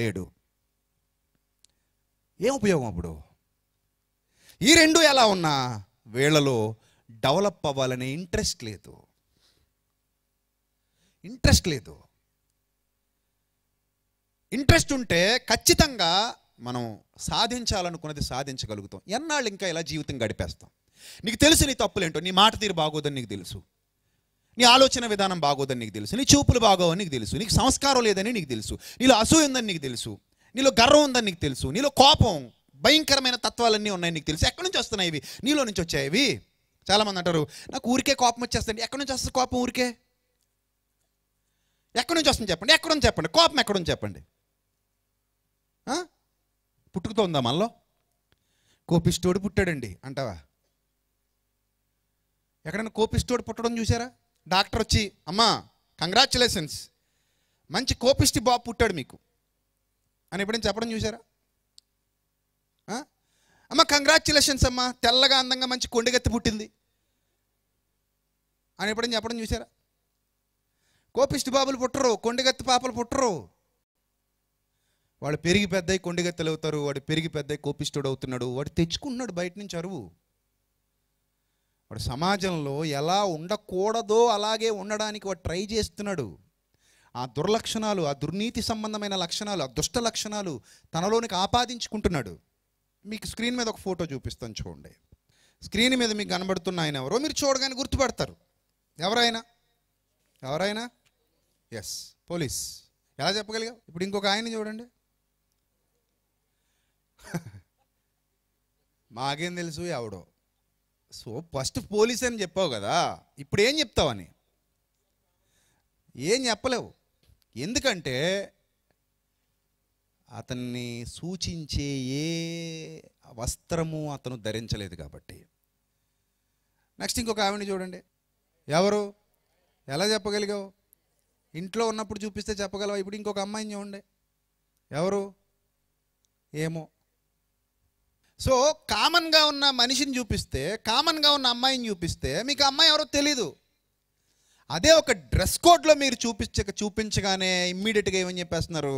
లేడు ఏం ఉపయోగం అప్పుడు ఈ రెండు ఎలా ఉన్నా వీళ్ళలో డెవలప్ అవ్వాలనే ఇంట్రెస్ట్ లేదు ఇంట్రెస్ట్ లేదు ఇంట్రెస్ట్ ఉంటే ఖచ్చితంగా మనం సాధించాలనుకున్నది సాధించగలుగుతాం ఎన్నాళ్ళు ఇంకా ఇలా జీవితం గడిపేస్తాం నీకు తెలుసు నీ తప్పులేంటో నీ మాట తీరు బాగోదని నీకు తెలుసు నీ ఆలోచన విధానం బాగోదని నీకు తెలుసు నీ చూపులు బాగోవని నీకు తెలుసు నీకు సంస్కారం లేదని నీకు తెలుసు నీలో అసూయ ఉందని నీకు తెలుసు నీలో గర్వం ఉందని నీకు తెలుసు నీలో కోపం భయంకరమైన తత్వాలన్నీ ఉన్నాయి నీకు తెలుసు ఎక్కడి నుంచి వస్తున్నాయి ఇవి నీలో నుంచి వచ్చాయి ఇవి చాలామంది అంటారు నాకు ఊరికే కోపం వచ్చేస్తుంది ఎక్కడి నుంచి వస్తుంది కోపం ఊరికే ఎక్కడి నుంచి వస్తుంది చెప్పండి ఎక్కడ నుంచి చెప్పండి కోపం ఎక్కడ నుంచి చెప్పండి పుట్టుకుతో ఉందా మనలో కోపిస్తోడు పుట్టాడండి అంటావా ఎక్కడైనా కోపిస్టోడు పుట్టడం చూసారా డాక్టర్ వచ్చి అమ్మా కంగ్రాచులేషన్స్ మంచి కోపిస్టి బాబు పుట్టాడు మీకు అని ఎప్పుడైనా చెప్పడం చూసారా అమ్మ కంగ్రాచులేషన్స్ అమ్మ తెల్లగా అందంగా మంచి కొండగత్తి పుట్టింది అని ఎప్పుడైనా చెప్పడం చూసారా కోపిష్టి బాబులు పుట్టరు కొండగత్తి పాపలు పుట్టరు వాడు పెరిగి పెద్ద కొండగత్తెలు అవుతారు వాడు పెరిగి పెద్ద కోపిష్టుడు అవుతున్నాడు వాడు తెచ్చుకున్నాడు బయట నుంచి అరువు వాడు సమాజంలో ఎలా ఉండకూడదో అలాగే ఉండడానికి వాడు ట్రై చేస్తున్నాడు ఆ దుర్లక్షణాలు ఆ దుర్నీతి సంబంధమైన లక్షణాలు ఆ దుష్ట లక్షణాలు తనలోనికి ఆపాదించుకుంటున్నాడు మీకు స్క్రీన్ మీద ఒక ఫోటో చూపిస్తాను చూడండి స్క్రీన్ మీద మీకు కనబడుతున్న ఆయన ఎవరో మీరు చూడగానే గుర్తుపడతారు ఎవరైనా ఎవరైనా ఎస్ పోలీస్ ఎలా చెప్పగలిగా ఇప్పుడు ఇంకొక ఆయన చూడండి మాకేం తెలుసు ఎవడో సో ఫస్ట్ పోలీస్ అని చెప్పావు కదా ఇప్పుడు ఏం చెప్తావని ఏం చెప్పలేవు ఎందుకంటే అతన్ని సూచించే ఏ వస్త్రము అతను ధరించలేదు కాబట్టి నెక్స్ట్ ఇంకొక ఆవిడని చూడండి ఎవరు ఎలా చెప్పగలిగావు ఇంట్లో ఉన్నప్పుడు చూపిస్తే చెప్పగలవా ఇప్పుడు ఇంకొక అమ్మాయిని చూడండి ఎవరు ఏమో సో కామన్గా ఉన్న మనిషిని చూపిస్తే కామన్గా ఉన్న అమ్మాయిని చూపిస్తే మీకు అమ్మాయి ఎవరో తెలీదు అదే ఒక డ్రెస్ కోడ్లో మీరు చూపించక చూపించగానే ఇమ్మీడియట్గా ఏమని చెప్పేస్తున్నారు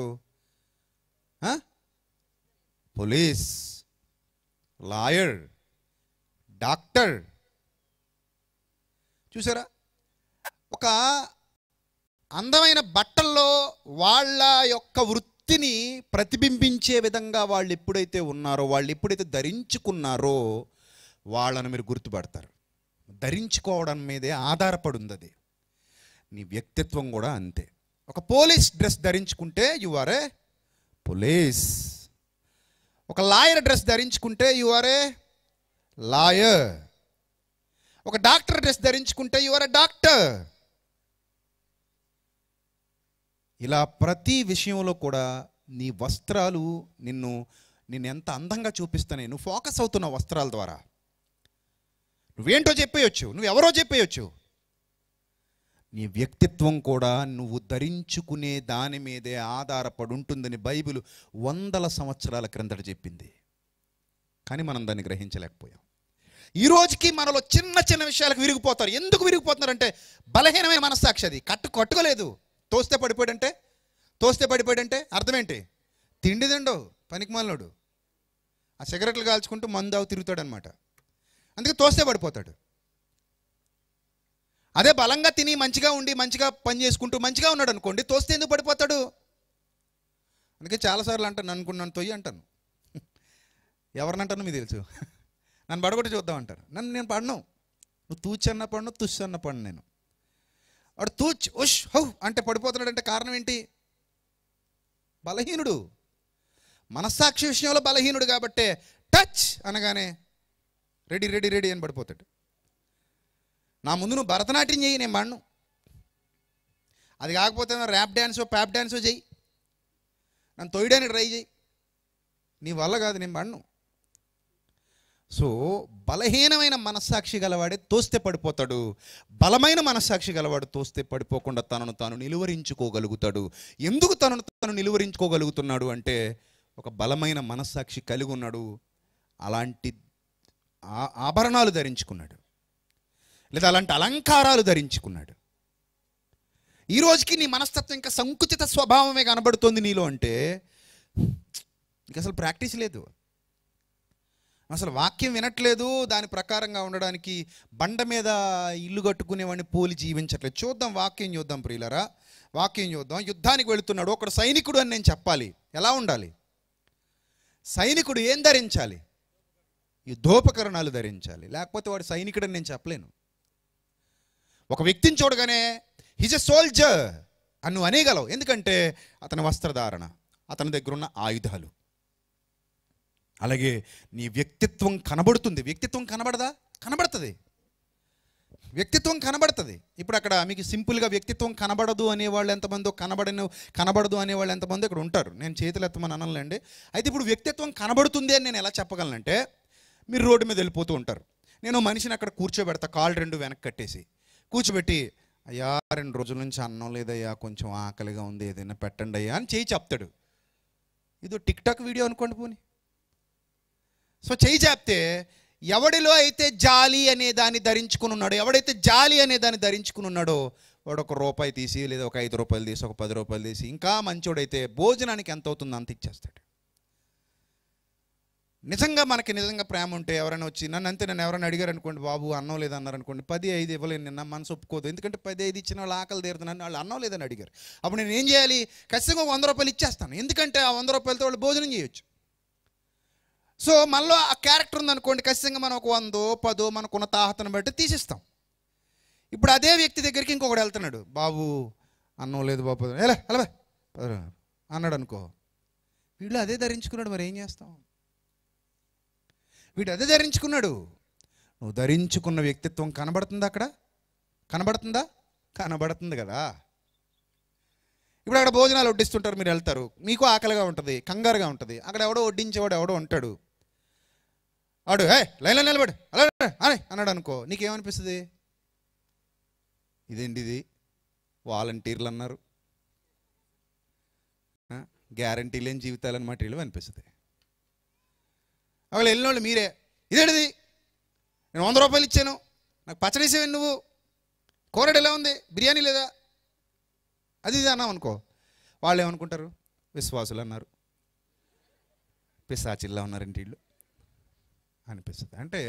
పోలీస్ లాయర్ డాక్టర్ చూసారా ఒక అందమైన బట్టల్లో వాళ్ళ యొక్క వృత్తిని ప్రతిబింబించే విధంగా వాళ్ళు ఎప్పుడైతే ఉన్నారో వాళ్ళు ఎప్పుడైతే ధరించుకున్నారో వాళ్ళను మీరు గుర్తుపడతారు ధరించుకోవడం మీదే ఆధారపడి ఉంది అది నీ వ్యక్తిత్వం కూడా అంతే ఒక పోలీస్ డ్రెస్ ధరించుకుంటే యు ఆర్ ఏ పోలీస్ ఒక లాయర్ డ్రెస్ ధరించుకుంటే యు ఆర్ ఏ లాయర్ ఒక డాక్టర్ డ్రెస్ ధరించుకుంటే యు ఆర్ ఏ డాక్టర్ ఇలా ప్రతి విషయంలో కూడా నీ వస్త్రాలు నిన్ను నిన్ను ఎంత అందంగా చూపిస్తున్నాయి నువ్వు ఫోకస్ అవుతున్న వస్త్రాల ద్వారా నువ్వేంటో చెప్పేయచ్చు నువ్వెవరో చెప్పేయచ్చు నీ వ్యక్తిత్వం కూడా నువ్వు ధరించుకునే దాని మీదే ఆధారపడి ఉంటుందని బైబిల్ వందల సంవత్సరాల క్రిందట చెప్పింది కానీ మనం దాన్ని గ్రహించలేకపోయాం ఈ రోజుకి మనలో చిన్న చిన్న విషయాలకు విరిగిపోతారు ఎందుకు విరిగిపోతున్నారంటే బలహీనమైన మనస్సాక్షి అది కట్టు కట్టుకోలేదు తోస్తే పడిపోయాడంటే తోస్తే పడిపోయాడంటే అర్థమేంటి తిండి తిండు పనికి మనలోడు ఆ సిగరెట్లు కాల్చుకుంటూ మందావు తిరుగుతాడనమాట అందుకే తోస్తే పడిపోతాడు అదే బలంగా తిని మంచిగా ఉండి మంచిగా పని చేసుకుంటూ మంచిగా ఉన్నాడు అనుకోండి తోస్తే ఎందుకు పడిపోతాడు అందుకే చాలాసార్లు అంటాను అనుకున్నాను తొయ్యి అంటాను ఎవరినంటాను మీకు తెలుసు నన్ను పడగొట్టి చూద్దాం అంటారు నన్ను నేను పడను నువ్వు తూచన్న పడను అన్న పడను నేను వాడు తూచ్ ఉష్ హౌ అంటే పడిపోతున్నాడు అంటే కారణం ఏంటి బలహీనుడు మనస్సాక్షి విషయంలో బలహీనుడు కాబట్టే టచ్ అనగానే రెడీ రెడీ రెడీ అని పడిపోతాడు నా ముందు నువ్వు భరతనాట్యం చేయి నేను పడను అది కాకపోతే ర్యాప్ డ్యాన్సో ప్యాప్ డ్యాన్సో చెయ్యి నన్ను తొయ్యడానికి ట్రై చేయి నీ వల్ల కాదు నేను పడను సో బలహీనమైన మనస్సాక్షి గలవాడే తోస్తే పడిపోతాడు బలమైన మనస్సాక్షి గలవాడు తోస్తే పడిపోకుండా తనను తాను నిలువరించుకోగలుగుతాడు ఎందుకు తనను తాను నిలువరించుకోగలుగుతున్నాడు అంటే ఒక బలమైన మనస్సాక్షి కలిగి ఉన్నాడు అలాంటి ఆభరణాలు ధరించుకున్నాడు లేదా అలాంటి అలంకారాలు ధరించుకున్నాడు ఈ రోజుకి నీ మనస్తత్వం ఇంకా సంకుచిత స్వభావమే కనబడుతుంది నీలో అంటే ఇంకా అసలు ప్రాక్టీస్ లేదు అసలు వాక్యం వినట్లేదు దాని ప్రకారంగా ఉండడానికి బండ మీద ఇల్లు కట్టుకునేవాడిని పోలి జీవించట్లేదు చూద్దాం వాక్యం చూద్దాం ప్రియులరా వాక్యం చూద్దాం యుద్ధానికి వెళుతున్నాడు ఒకడు సైనికుడు అని నేను చెప్పాలి ఎలా ఉండాలి సైనికుడు ఏం ధరించాలి యుద్ధోపకరణాలు ధరించాలి లేకపోతే వాడు సైనికుడు అని నేను చెప్పలేను ఒక వ్యక్తిని చూడగానే హిజ్ ఎ సోల్జర్ అని నువ్వు ఎందుకంటే అతని వస్త్రధారణ అతని దగ్గర ఉన్న ఆయుధాలు అలాగే నీ వ్యక్తిత్వం కనబడుతుంది వ్యక్తిత్వం కనబడదా కనబడుతుంది వ్యక్తిత్వం కనబడుతుంది ఇప్పుడు అక్కడ మీకు సింపుల్గా వ్యక్తిత్వం కనబడదు అనేవాళ్ళు ఎంతమందో కనబడను కనబడదు అనేవాళ్ళు ఎంతమందో ఇక్కడ ఉంటారు నేను చేతులు ఎత్తమని అనలేండి అయితే ఇప్పుడు వ్యక్తిత్వం కనబడుతుంది అని నేను ఎలా చెప్పగలనంటే మీరు రోడ్డు మీద వెళ్ళిపోతూ ఉంటారు నేను మనిషిని అక్కడ కూర్చోబెడతా కాళ్ళు రెండు వెనక్కి కట్టేసి కూర్చోబెట్టి అయ్యా రెండు రోజుల నుంచి అన్నం లేదయ్యా కొంచెం ఆకలిగా ఉంది ఏదైనా పెట్టండి అయ్యా అని చేయి చెప్తాడు ఇదో టిక్ టాక్ వీడియో అనుకోండి పోని సో చేయి చెప్తే ఎవడిలో అయితే జాలి అనే దాన్ని ధరించుకుని ఉన్నాడో ఎవడైతే జాలి అనే దాన్ని ధరించుకుని ఉన్నాడో వాడు ఒక రూపాయి తీసి లేదా ఒక ఐదు రూపాయలు తీసి ఒక పది రూపాయలు తీసి ఇంకా మంచోడైతే భోజనానికి ఎంత అవుతుందో అంత ఇచ్చేస్తాడు నిజంగా మనకి నిజంగా ప్రేమ ఉంటే ఎవరైనా వచ్చి నన్ను అంతే నన్ను ఎవరైనా అడిగారు అనుకోండి బాబు అన్నం లేదన్నారు అనుకోండి పది ఐదు ఇవ్వలేను నిన్న మనసు ఒప్పుకోదు ఎందుకంటే పది ఐదు ఇచ్చిన వాళ్ళు ఆకలి నన్ను వాళ్ళు అన్నం లేదని అడిగారు అప్పుడు నేను ఏం చేయాలి ఖచ్చితంగా వంద రూపాయలు ఇచ్చేస్తాను ఎందుకంటే ఆ వంద రూపాయలతో వాళ్ళు భోజనం చేయొచ్చు సో మనలో ఆ క్యారెక్టర్ ఉందనుకోండి ఖచ్చితంగా మనం ఒక వందో పదో మనకున్న తాహతను బట్టి తీసిస్తాం ఇప్పుడు అదే వ్యక్తి దగ్గరికి ఇంకొకడు వెళ్తున్నాడు బాబు అన్నం లేదు బాబు ఎలా ఎలా అన్నాడు అనుకో వీళ్ళు అదే ధరించుకున్నాడు మరి ఏం చేస్తాం వీడు అదే ధరించుకున్నాడు నువ్వు ధరించుకున్న వ్యక్తిత్వం కనబడుతుందా అక్కడ కనబడుతుందా కనబడుతుంది కదా ఇప్పుడు అక్కడ భోజనాలు వడ్డిస్తుంటారు మీరు వెళ్తారు మీకు ఆకలిగా ఉంటుంది కంగారుగా ఉంటుంది అక్కడ ఎవడో వడ్డించేవాడు ఎవడో ఉంటాడు ఆడు హే లైన్లో నిలబడు అలా అన్నాడు అనుకో నీకేమనిపిస్తుంది ఇదేంటి ఇది వాలంటీర్లు అన్నారు గ్యారంటీ లేని జీవితాలన్నమాట వీళ్ళు అనిపిస్తుంది అక్కడ వెళ్ళిన మీరే ఇదేంటిది నేను వంద రూపాయలు ఇచ్చాను నాకు పచ్చడిసేవి నువ్వు కూరడు ఎలా ఉంది బిర్యానీ లేదా అది ఇది అన్నాం అనుకో వాళ్ళు ఏమనుకుంటారు విశ్వాసులు అన్నారు పిశాచిల్లా ఉన్నారంటే వీళ్ళు అనిపిస్తుంది అంటే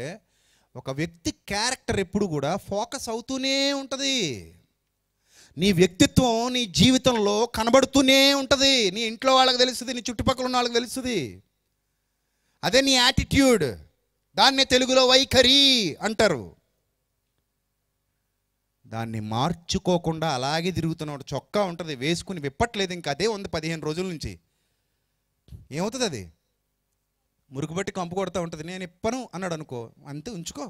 ఒక వ్యక్తి క్యారెక్టర్ ఎప్పుడు కూడా ఫోకస్ అవుతూనే ఉంటుంది నీ వ్యక్తిత్వం నీ జీవితంలో కనబడుతూనే ఉంటుంది నీ ఇంట్లో వాళ్ళకి తెలుస్తుంది నీ చుట్టుపక్కల ఉన్న వాళ్ళకి తెలుస్తుంది అదే నీ యాటిట్యూడ్ దాన్ని తెలుగులో వైఖరి అంటారు దాన్ని మార్చుకోకుండా అలాగే తిరుగుతున్నాడు చొక్కా ఉంటుంది వేసుకుని విప్పట్లేదు ఇంకా అదే ఉంది పదిహేను రోజుల నుంచి ఏమవుతుంది అది మురుగుపట్టి కంపు కొడతా ఉంటుంది నేను ఇప్పను అన్నాడు అనుకో అంతే ఉంచుకో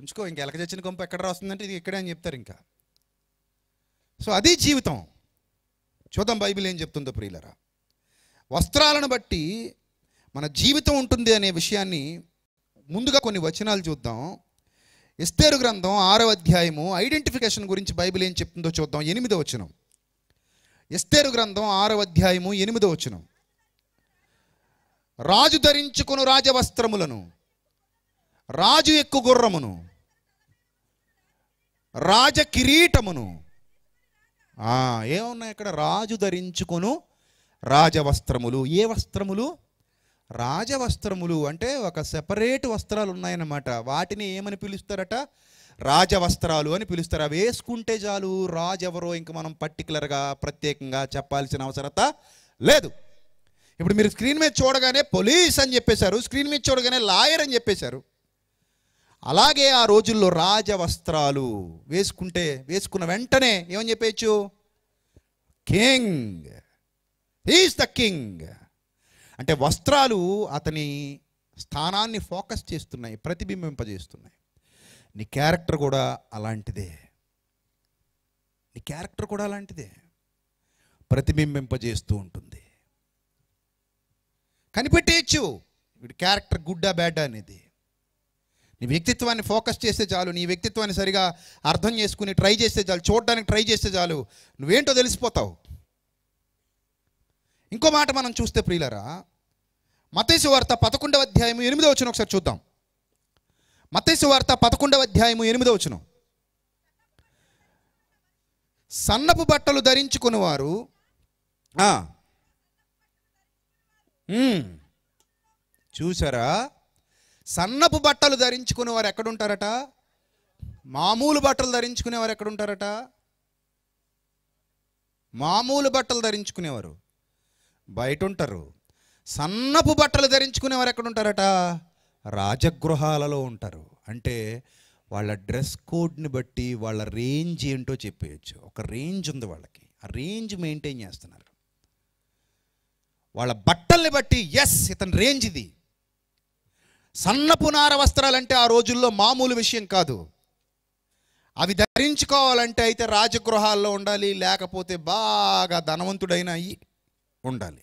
ఉంచుకో ఇంక ఎలక చచ్చిన కంపు ఎక్కడ రాస్తుందంటే ఇది ఇక్కడే అని చెప్తారు ఇంకా సో అది జీవితం చూద్దాం బైబిల్ ఏం చెప్తుందో ప్రియులరా వస్త్రాలను బట్టి మన జీవితం ఉంటుంది అనే విషయాన్ని ముందుగా కొన్ని వచనాలు చూద్దాం ఎస్తేరు గ్రంథం ఆరో అధ్యాయము ఐడెంటిఫికేషన్ గురించి బైబిల్ ఏం చెప్తుందో చూద్దాం ఎనిమిదో వచనం ఎస్తేరు గ్రంథం ఆరో అధ్యాయము ఎనిమిదో వచనం రాజు ధరించుకును రాజవస్త్రములను రాజు ఎక్కు గుర్రమును రాజ కిరీటమును ఏమున్నాయి ఇక్కడ రాజు ధరించుకును రాజవస్త్రములు ఏ వస్త్రములు రాజవస్త్రములు అంటే ఒక సెపరేట్ వస్త్రాలు ఉన్నాయన్నమాట వాటిని ఏమని పిలుస్తారట రాజవస్త్రాలు అని పిలుస్తారు అవి వేసుకుంటే చాలు రాజు ఎవరో ఇంక మనం పర్టికులర్గా ప్రత్యేకంగా చెప్పాల్సిన అవసరత లేదు ఇప్పుడు మీరు స్క్రీన్ మీద చూడగానే పోలీస్ అని చెప్పేశారు స్క్రీన్ మీద చూడగానే లాయర్ అని చెప్పేశారు అలాగే ఆ రోజుల్లో రాజవస్త్రాలు వేసుకుంటే వేసుకున్న వెంటనే ఏమని చెప్పేయచ్చు కింగ్ హీస్ ద కింగ్ అంటే వస్త్రాలు అతని స్థానాన్ని ఫోకస్ చేస్తున్నాయి ప్రతిబింబింపజేస్తున్నాయి నీ క్యారెక్టర్ కూడా అలాంటిదే నీ క్యారెక్టర్ కూడా అలాంటిదే ప్రతిబింబింపజేస్తూ ఉంటుంది కనిపెట్టేయచ్చు వీడి క్యారెక్టర్ గుడ్డా బ్యాడ్ అనేది నీ వ్యక్తిత్వాన్ని ఫోకస్ చేస్తే చాలు నీ వ్యక్తిత్వాన్ని సరిగా అర్థం చేసుకుని ట్రై చేస్తే చాలు చూడడానికి ట్రై చేస్తే చాలు నువ్వేంటో తెలిసిపోతావు ఇంకో మాట మనం చూస్తే ప్రియులరా మతేసు వార్త పదకొండవ అధ్యాయము ఎనిమిదవ వచ్చిన ఒకసారి చూద్దాం మతేసు వార్త పదకొండవ అధ్యాయము ఎనిమిదవ వచ్చిన సన్నపు బట్టలు ధరించుకునేవారు చూసారా సన్నపు బట్టలు ధరించుకునే వారు ఎక్కడుంటారట మామూలు బట్టలు ధరించుకునేవారు ఎక్కడుంటారట మామూలు బట్టలు ధరించుకునేవారు బయట ఉంటారు సన్నపు బట్టలు ధరించుకునేవారు ఎక్కడ ఉంటారట రాజగృహాలలో ఉంటారు అంటే వాళ్ళ డ్రెస్ కోడ్ని బట్టి వాళ్ళ రేంజ్ ఏంటో చెప్పేయచ్చు ఒక రేంజ్ ఉంది వాళ్ళకి ఆ రేంజ్ మెయింటైన్ చేస్తున్నారు వాళ్ళ బట్టల్ని బట్టి ఎస్ ఇతని రేంజ్ ఇది సన్నపు నార వస్త్రాలంటే ఆ రోజుల్లో మామూలు విషయం కాదు అవి ధరించుకోవాలంటే అయితే రాజగృహాల్లో ఉండాలి లేకపోతే బాగా ధనవంతుడైన అయ్యి ఉండాలి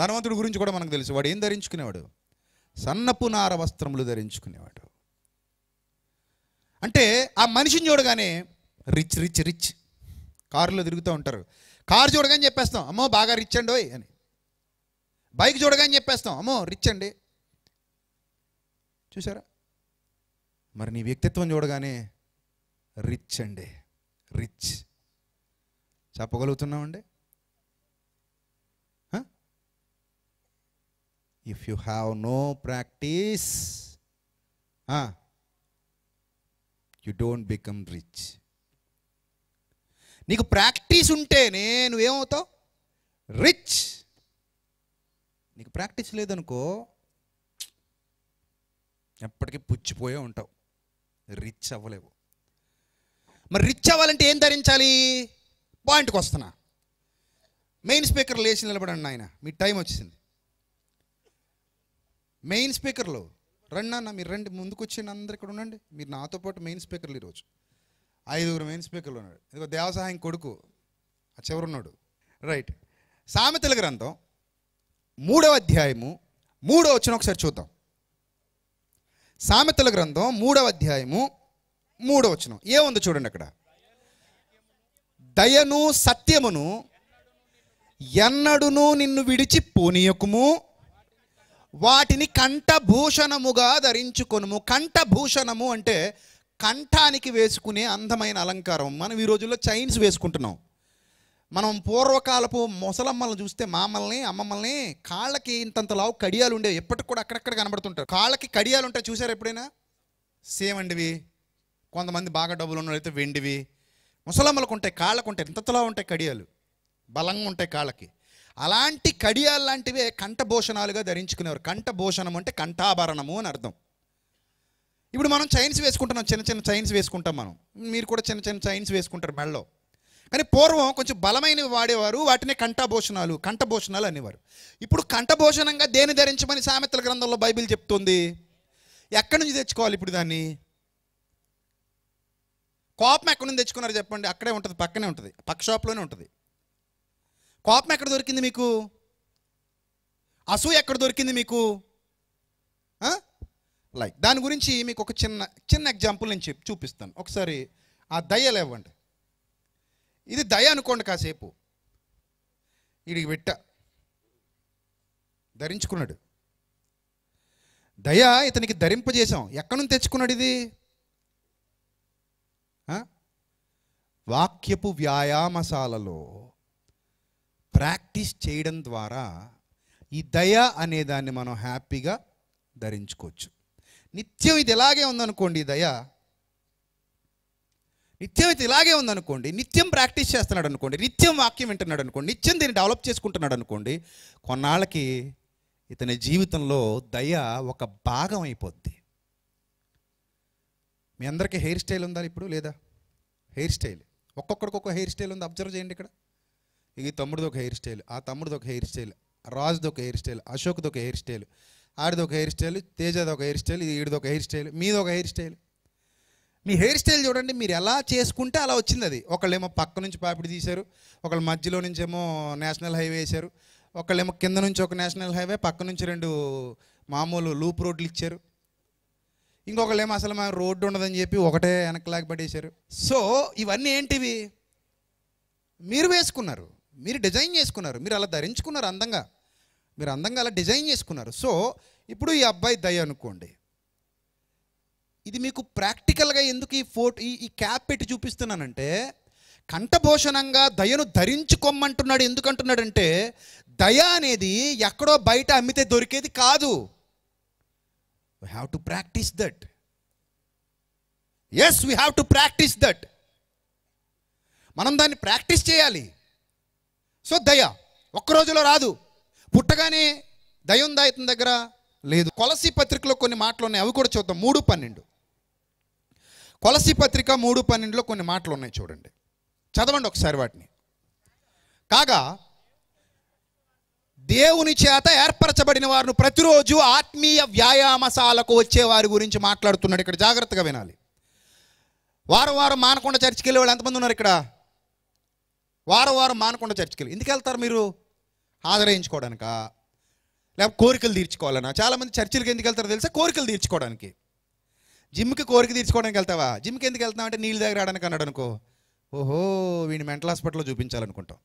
ధనవంతుడి గురించి కూడా మనకు తెలుసు వాడు ఏం ధరించుకునేవాడు సన్నపు నార వస్త్రములు ధరించుకునేవాడు అంటే ఆ మనిషిని చూడగానే రిచ్ రిచ్ రిచ్ కారులో తిరుగుతూ ఉంటారు కారు చూడగానే చెప్పేస్తాం అమ్మో బాగా రిచ్ అండి అని బైక్ చూడగానే చెప్పేస్తాం అమ్మో రిచ్ అండి చూసారా మరి నీ వ్యక్తిత్వం చూడగానే రిచ్ అండి రిచ్ చెప్పగలుగుతున్నామండి if you have no practice you don't become rich నీకు ప్రాక్టీస్ ఉంటే నేను ఏమవుతావు రిచ్ నీకు ప్రాక్టీస్ లేదనుకో ఎప్పటికీ పుచ్చిపోయే ఉంటావు రిచ్ అవ్వలేవు మరి రిచ్ అవ్వాలంటే ఏం ధరించాలి పాయింట్కి వస్తున్నా మెయిన్ స్పీకర్ లేచి నిలబడండి ఆయన మీ టైం వచ్చింది మెయిన్ స్పీకర్లో రండి అన్న మీరు రండి ముందుకు వచ్చిన అందరు ఇక్కడ ఉండండి మీరు నాతో పాటు మెయిన్ స్పీకర్లు ఈరోజు ఐదుగురు మెయిన్ స్పీకర్లు ఉన్నాడు ఇదిగో దేవసహాయం కొడుకు ఆ చివరున్నాడు రైట్ సామెతల గ్రంథం మూడవ అధ్యాయము మూడో వచ్చిన ఒకసారి చూద్దాం సామెతల గ్రంథం మూడవ అధ్యాయము మూడో వచ్చిన ఏముందో చూడండి అక్కడ దయను సత్యమును ఎన్నడును నిన్ను విడిచి పోనీయకుము వాటిని కంఠభూషణముగా ధరించుకొనుము కంఠభూషణము అంటే కంఠానికి వేసుకునే అందమైన అలంకారం మనం ఈ రోజుల్లో చైన్స్ వేసుకుంటున్నాం మనం పూర్వకాలపు ముసలమ్మలను చూస్తే మామల్ని అమ్మమ్మల్ని కాళ్ళకి ఇంతంత లావు కడియాలు ఉండేవి ఎప్పటికి కూడా అక్కడక్కడ కనబడుతుంటారు కాళ్ళకి కడియాలు ఉంటాయి చూసారు ఎప్పుడైనా అండివి కొంతమంది బాగా డబ్బులు ఉన్నవాళ్ళైతే వెండివి ముసలమ్మలకు ఉంటాయి కాళ్ళకు ఉంటాయి ఇంతలా ఉంటాయి కడియాలు బలంగా ఉంటాయి కాళ్ళకి అలాంటి కడియాలు లాంటివే కంఠభూషణాలుగా ధరించుకునేవారు కంఠభూషణం అంటే కంఠాభరణము అని అర్థం ఇప్పుడు మనం చైన్స్ వేసుకుంటున్నాం చిన్న చిన్న చైన్స్ వేసుకుంటాం మనం మీరు కూడా చిన్న చిన్న చైన్స్ వేసుకుంటారు మెళ్ళలో కానీ పూర్వం కొంచెం బలమైనవి వాడేవారు వాటిని కంఠభూషణాలు కంఠభూషణాలు అనేవారు ఇప్పుడు కంఠభూషణంగా దేని ధరించమని సామెతల గ్రంథంలో బైబిల్ చెప్తుంది ఎక్కడి నుంచి తెచ్చుకోవాలి ఇప్పుడు దాన్ని కోపం ఎక్కడి నుంచి తెచ్చుకున్నారు చెప్పండి అక్కడే ఉంటుంది పక్కనే ఉంటుంది పక్క షాప్లోనే ఉంటుంది కోపం ఎక్కడ దొరికింది మీకు అసూ ఎక్కడ దొరికింది మీకు లైక్ దాని గురించి మీకు ఒక చిన్న చిన్న ఎగ్జాంపుల్ నేను చెప్పి చూపిస్తాను ఒకసారి ఆ దయ ఇవ్వండి ఇది దయ అనుకోండి కాసేపు వీడికి పెట్ట ధరించుకున్నాడు దయ ఇతనికి ధరింపజేశాం ఎక్కడి నుంచి తెచ్చుకున్నాడు ఇది వాక్యపు వ్యాయామశాలలో ప్రాక్టీస్ చేయడం ద్వారా ఈ దయ అనే దాన్ని మనం హ్యాపీగా ధరించుకోవచ్చు నిత్యం ఇది ఇలాగే ఉందనుకోండి దయ నిత్యం ఇది ఇలాగే ఉందనుకోండి నిత్యం ప్రాక్టీస్ చేస్తున్నాడు అనుకోండి నిత్యం వాక్యం వింటున్నాడు అనుకోండి నిత్యం దీన్ని డెవలప్ చేసుకుంటున్నాడు అనుకోండి కొన్నాళ్ళకి ఇతని జీవితంలో దయ ఒక భాగం అయిపోద్ది మీ అందరికీ హెయిర్ స్టైల్ ఉందా ఇప్పుడు లేదా హెయిర్ స్టైల్ ఒక్కొక్కడికి ఒక హెయిర్ స్టైల్ ఉంది అబ్జర్వ్ చేయండి ఇక్కడ ఈ తమ్ముడిది ఒక హెయిర్ స్టైల్ ఆ తమ్ముడిది ఒక హెయిర్ స్టైల్ రాజుది ఒక హెయిర్ స్టైల్ అశోక్ది ఒక హెయిర్ స్టైల్ ఆడిది ఒక హెయిర్ స్టైల్ తేజది ఒక హెయిర్ స్టైల్ ఈడిది ఒక హెయిర్ స్టైల్ మీది ఒక హెయిర్ స్టైల్ మీ హెయిర్ స్టైల్ చూడండి మీరు ఎలా చేసుకుంటే అలా వచ్చింది అది ఒకళ్ళేమో పక్క నుంచి పాపిడి తీశారు ఒకళ్ళు మధ్యలో నుంచేమో నేషనల్ హైవే వేశారు ఒకళ్ళేమో కింద నుంచి ఒక నేషనల్ హైవే పక్క నుంచి రెండు మామూలు లూప్ రోడ్లు ఇచ్చారు ఇంకొకళ్ళేమో అసలు మా రోడ్డు ఉండదని చెప్పి ఒకటే వెనకలాగి పడేశారు సో ఇవన్నీ ఏంటివి మీరు వేసుకున్నారు మీరు డిజైన్ చేసుకున్నారు మీరు అలా ధరించుకున్నారు అందంగా మీరు అందంగా అలా డిజైన్ చేసుకున్నారు సో ఇప్పుడు ఈ అబ్బాయి దయ అనుకోండి ఇది మీకు ప్రాక్టికల్గా ఎందుకు ఈ ఫోటో ఈ ఈ క్యాప్ పెట్టి చూపిస్తున్నానంటే కంఠభూషణంగా దయను ధరించుకోమంటున్నాడు ఎందుకంటున్నాడంటే దయ అనేది ఎక్కడో బయట అమ్మితే దొరికేది కాదు we have to practice that yes we have to practice that మనం దాన్ని ప్రాక్టీస్ చేయాలి సో దయ ఒక్క రోజులో రాదు పుట్టగానే దయ ఉందా ఇతని దగ్గర లేదు కొలసి పత్రికలో కొన్ని మాటలు ఉన్నాయి అవి కూడా చూద్దాం మూడు పన్నెండు కొలసి పత్రిక మూడు పన్నెండులో కొన్ని మాటలు ఉన్నాయి చూడండి చదవండి ఒకసారి వాటిని కాగా దేవుని చేత ఏర్పరచబడిన వారిని ప్రతిరోజు ఆత్మీయ వ్యాయామశాలకు వచ్చే వారి గురించి మాట్లాడుతున్నాడు ఇక్కడ జాగ్రత్తగా వినాలి వారం వారం మానకుండా చర్చికి వెళ్ళే వాళ్ళు ఎంతమంది ఉన్నారు ఇక్కడ వారం వారం మానకుండా చర్చికి వెళ్ళి ఎందుకు వెళ్తారు మీరు ఆదరించుకోవడానిక లేకపోతే కోరికలు తీర్చుకోవాలన్నా చాలామంది చర్చిలకు ఎందుకు వెళ్తారో తెలుసా కోరికలు తీర్చుకోవడానికి జిమ్కి కోరిక తీర్చుకోవడానికి వెళ్తావా జిమ్కి ఎందుకు వెళ్తామంటే అంటే నీళ్ళు దగ్గర ఆడడానికి అన్నాడు అనుకో ఓహో వీడిని మెంటల్ హాస్పిటల్లో చూపించాలనుకుంటాం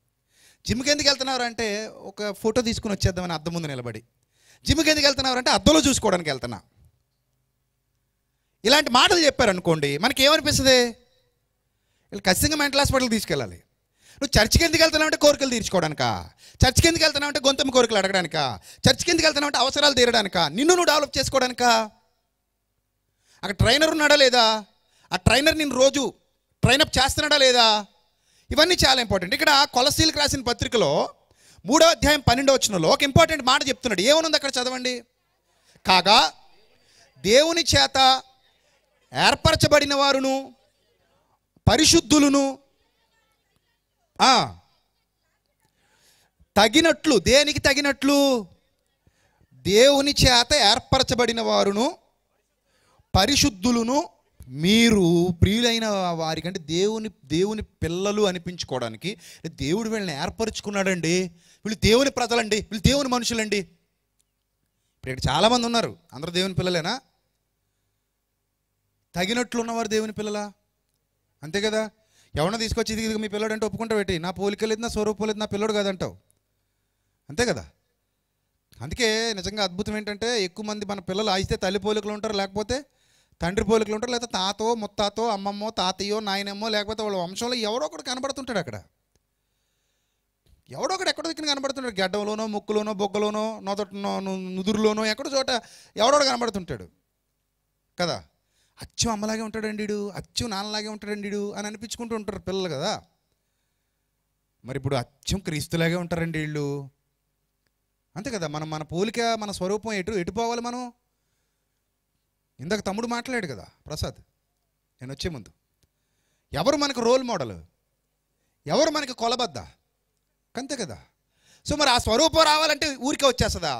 జిమ్కి ఎందుకు వెళ్తున్నారు అంటే ఒక ఫోటో తీసుకుని వచ్చేద్దామని అద్దం ముందు నిలబడి జిమ్కి ఎందుకు వెళ్తున్నారు అంటే అద్దంలో చూసుకోవడానికి వెళ్తున్నా ఇలాంటి మాటలు చెప్పారనుకోండి మనకి ఏమనిపిస్తుంది వీళ్ళు ఖచ్చితంగా మెంటల్ హాస్పిటల్ తీసుకెళ్ళాలి నువ్వు చర్చికి ఎందుకు వెళ్తున్నావు అంటే కోరికలు తీర్చుకోవడానిక చర్చికి ఎందుకు వెళ్తున్నావు అంటే గొంతమ కోరికలు అడగడానిక చర్చికి ఎందుకు వెళ్తున్నావు అంటే అవసరాలు తీరడానిక నిన్ను నువ్వు డెవలప్ చేసుకోవడానిక అక్కడ ట్రైనర్ ఉన్నాడా లేదా ఆ ట్రైనర్ నేను రోజు ట్రైనప్ చేస్తున్నాడా లేదా ఇవన్నీ చాలా ఇంపార్టెంట్ ఇక్కడ కొలసీలకు రాసిన పత్రికలో మూడో అధ్యాయం పన్నెండో వచ్చినలో ఒక ఇంపార్టెంట్ మాట చెప్తున్నాడు ఏమనుంది అక్కడ చదవండి కాగా దేవుని చేత ఏర్పరచబడిన వారును పరిశుద్ధులను తగినట్లు దేనికి తగినట్లు దేవుని చేత ఏర్పరచబడిన వారును పరిశుద్ధులను మీరు ప్రియులైన వారికంటే దేవుని దేవుని పిల్లలు అనిపించుకోవడానికి దేవుడు వీళ్ళని ఏర్పరచుకున్నాడండి వీళ్ళు దేవుని ప్రజలండి వీళ్ళు దేవుని మనుషులండి ఇక్కడ చాలామంది ఉన్నారు అందరు దేవుని పిల్లలేనా తగినట్లు ఉన్నవారు దేవుని పిల్లలా అంతే కదా ఎవరన్నా తీసుకొచ్చి ఇది మీ పిల్లడు అంటే ఒప్పుకుంటా పెట్టి నా లేదు నా లేదు నా పిల్లడు కాదంటావు అంతే కదా అందుకే నిజంగా అద్భుతం ఏంటంటే ఎక్కువ మంది మన పిల్లలు ఆయిస్తే తల్లి పోలికలు ఉంటారు లేకపోతే తండ్రి పోలికలు ఉంటారు లేకపోతే తాతో ముత్తాతో అమ్మమ్మో తాతయ్యో నాయనమ్మో లేకపోతే వాళ్ళ వంశంలో ఎవరో ఒకటి కనబడుతుంటాడు అక్కడ ఎవడో ఒకడు ఎక్కడో దగ్గర కనబడుతుంటాడు గడ్డంలోనో ముక్కులోనో బొగ్గలోనో నొదటనో నుదురులోనో ఎక్కడో చోట ఎవడోడు కనబడుతుంటాడు కదా అచ్చం అమ్మలాగే ఉంటాడండి అచ్చం నాన్నలాగే ఉంటాడండి అని అనిపించుకుంటూ ఉంటారు పిల్లలు కదా మరి ఇప్పుడు అచ్చం క్రీస్తులాగే ఉంటారండి వీళ్ళు అంతే కదా మనం మన పోలిక మన స్వరూపం ఎటు ఎటు పోవాలి మనం ఇందాక తమ్ముడు మాట్లాడు కదా ప్రసాద్ నేను వచ్చే ముందు ఎవరు మనకు రోల్ మోడల్ ఎవరు మనకి కొలబద్ద అంతే కదా సో మరి ఆ స్వరూపం రావాలంటే ఊరికే వచ్చేస్తుందా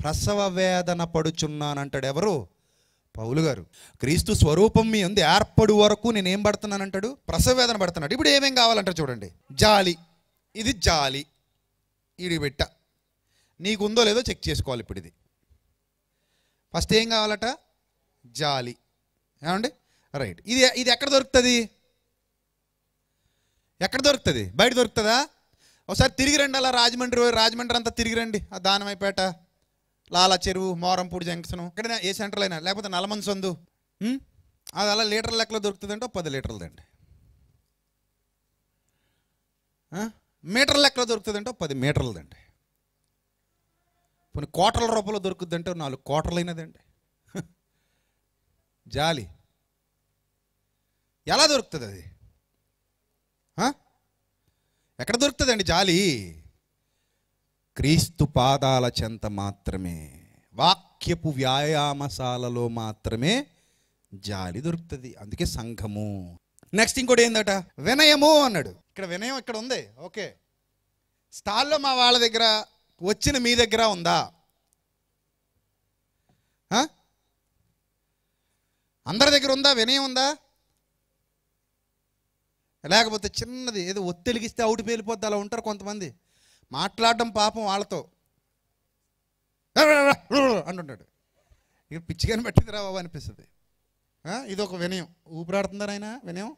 ప్రసవ వేదన పడుచున్నానంటాడు ఎవరు పౌలు గారు క్రీస్తు స్వరూపం మీ ఉంది ఏర్పడు వరకు నేనేం పడుతున్నానంటాడు ప్రసవేదన పడుతున్నాడు ఇప్పుడు ఏమేం కావాలంటారు చూడండి జాలి ఇది జాలి ఇది బిట్ట నీకుందో లేదో చెక్ చేసుకోవాలి ఇప్పుడు ఇది ఫస్ట్ ఏం కావాలట జాలి ఏమండి రైట్ ఇది ఇది ఎక్కడ దొరుకుతుంది ఎక్కడ దొరుకుతుంది బయట దొరుకుతుందా ఒకసారి తిరిగి రండి అలా రాజమండ్రి రాజమండ్రి అంతా తిరిగి రండి ఆ దానమైపేట లాలా చెరువు మోరంపూడి జంక్షన్ ఎక్కడైనా ఏ సెంటర్ అయినా లేకపోతే నలమంది సందు అది అలా లీటర్ల లెక్కలో దొరుకుతుందంటే పది లీటర్లదండి మీటర్ లెక్కలో దొరుకుతుందంటే పది మీటర్లదండి కొన్ని కోటల రూపంలో దొరుకుతుందంటే నాలుగు కోటలైనదండి జాలి ఎలా దొరుకుతుంది అది ఎక్కడ దొరుకుతుందండి జాలి క్రీస్తు పాదాల చెంత మాత్రమే వాక్యపు వ్యాయామశాలలో మాత్రమే జాలి దొరుకుతుంది అందుకే సంఘము నెక్స్ట్ ఇంకోటి ఏందట వినయము అన్నాడు ఇక్కడ వినయం ఇక్కడ ఉంది ఓకే స్టాల్లో మా వాళ్ళ దగ్గర వచ్చిన మీ దగ్గర ఉందా అందరి దగ్గర ఉందా వినయం ఉందా లేకపోతే చిన్నది ఏదో ఒత్తిలిగిస్తే అవుట్ పేలిపోద్ది అలా ఉంటారు కొంతమంది మాట్లాడడం పాపం వాళ్ళతో అంటుంటాడు ఇక పిచ్చిగాని పట్టింది రా బాబు అనిపిస్తుంది ఇది ఒక వినయం ఊపిరాడుతుందా ఆయన వినయం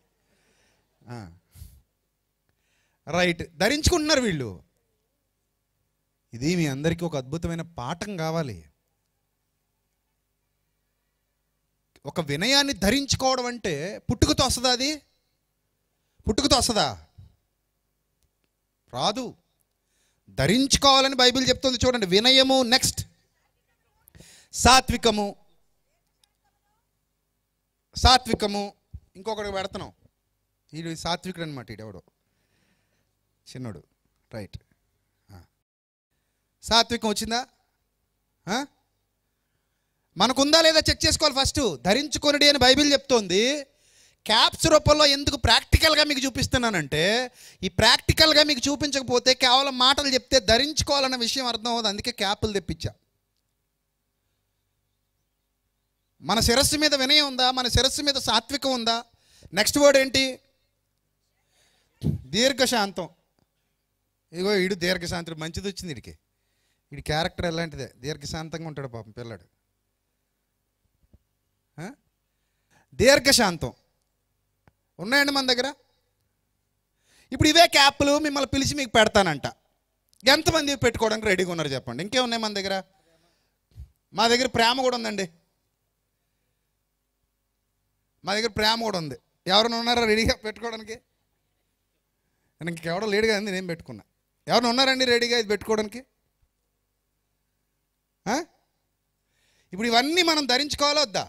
రైట్ ధరించుకుంటున్నారు వీళ్ళు ఇది మీ అందరికీ ఒక అద్భుతమైన పాఠం కావాలి ఒక వినయాన్ని ధరించుకోవడం అంటే పుట్టుకతో వస్తుందా అది పుట్టుకతో వస్తుందా రాదు ధరించుకోవాలని బైబిల్ చెప్తుంది చూడండి వినయము నెక్స్ట్ సాత్వికము సాత్వికము ఇంకొకటి పెడతాం వీడు సాత్వికుడు అనమాట ఇడెవడు చిన్నోడు రైట్ సాత్వికం వచ్చిందా మనకుందా లేదా చెక్ చేసుకోవాలి ఫస్ట్ ధరించుకొనిడి అని బైబిల్ చెప్తోంది క్యాప్స్ రూపంలో ఎందుకు ప్రాక్టికల్గా మీకు చూపిస్తున్నానంటే ఈ ప్రాక్టికల్గా మీకు చూపించకపోతే కేవలం మాటలు చెప్తే ధరించుకోవాలన్న విషయం అర్థం అవుతుంది అందుకే క్యాపులు తెప్పించా మన శిరస్సు మీద వినయం ఉందా మన శిరస్సు మీద సాత్వికం ఉందా నెక్స్ట్ వర్డ్ ఏంటి దీర్ఘశాంతం ఇగో ఇడు దీర్ఘశాంతి మంచిది వచ్చింది ఇడికి ఇడి క్యారెక్టర్ ఎలాంటిదే దీర్ఘశాంతంగా ఉంటాడు పాపం పిల్లాడు దీర్ఘశాంతం ఉన్నాయండి మన దగ్గర ఇప్పుడు ఇవే క్యాప్లు మిమ్మల్ని పిలిచి మీకు పెడతానంట ఎంతమంది పెట్టుకోవడానికి రెడీగా ఉన్నారు చెప్పండి ఇంకే ఉన్నాయి మన దగ్గర మా దగ్గర ప్రేమ కూడా ఉందండి మా దగ్గర ప్రేమ కూడా ఉంది ఎవరైనా ఉన్నారా రెడీగా పెట్టుకోవడానికి నేను ఇంకెవడో లేడుగా అంది నేను పెట్టుకున్నా ఎవరైనా ఉన్నారండి రెడీగా ఇది పెట్టుకోవడానికి ఇప్పుడు ఇవన్నీ మనం ధరించుకోవాలా వద్దా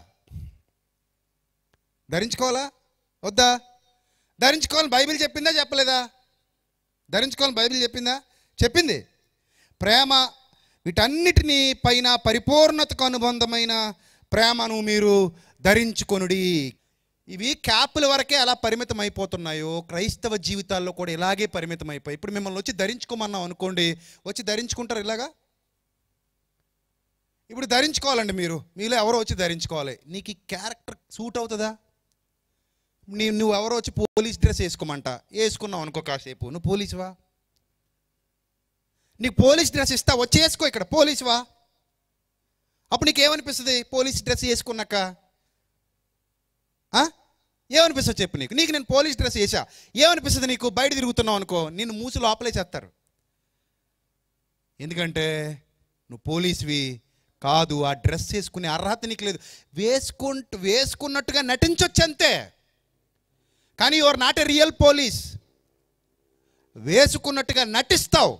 ధరించుకోవాలా వద్దా ధరించుకోవాలని బైబిల్ చెప్పిందా చెప్పలేదా ధరించుకోవాలని బైబిల్ చెప్పిందా చెప్పింది ప్రేమ వీటన్నిటినీ పైన పరిపూర్ణతకు అనుబంధమైన ప్రేమను మీరు ధరించుకొనుడి ఇవి క్యాపుల వరకే అలా పరిమితం అయిపోతున్నాయో క్రైస్తవ జీవితాల్లో కూడా ఇలాగే పరిమితం అయిపోయి ఇప్పుడు మిమ్మల్ని వచ్చి ధరించుకోమన్నాం అనుకోండి వచ్చి ధరించుకుంటారు ఇలాగా ఇప్పుడు ధరించుకోవాలండి మీరు మీలో ఎవరో వచ్చి ధరించుకోవాలి నీకు ఈ క్యారెక్టర్ సూట్ అవుతుందా నీ నువ్వు ఎవరో వచ్చి పోలీస్ డ్రెస్ వేసుకోమంట వేసుకున్నావు అనుకో కాసేపు నువ్వు పోలీసువా నీకు పోలీస్ డ్రెస్ ఇస్తా వచ్చి వేసుకో ఇక్కడ పోలీసువా అప్పుడు నీకు ఏమనిపిస్తుంది పోలీస్ డ్రెస్ వేసుకున్నాక ఏమనిపిస్తుంది చెప్పు నీకు నీకు నేను పోలీస్ డ్రెస్ వేసా ఏమనిపిస్తుంది నీకు బయట తిరుగుతున్నావు అనుకో నేను మూసి లోపలే చేస్తారు ఎందుకంటే నువ్వు పోలీస్వి కాదు ఆ డ్రెస్ వేసుకునే అర్హత నీకు లేదు వేసుకుంటూ వేసుకున్నట్టుగా నటించొచ్చంతే అంతే కానీ you're not a real police వేసుకున్నట్టుగా నటిస్తావు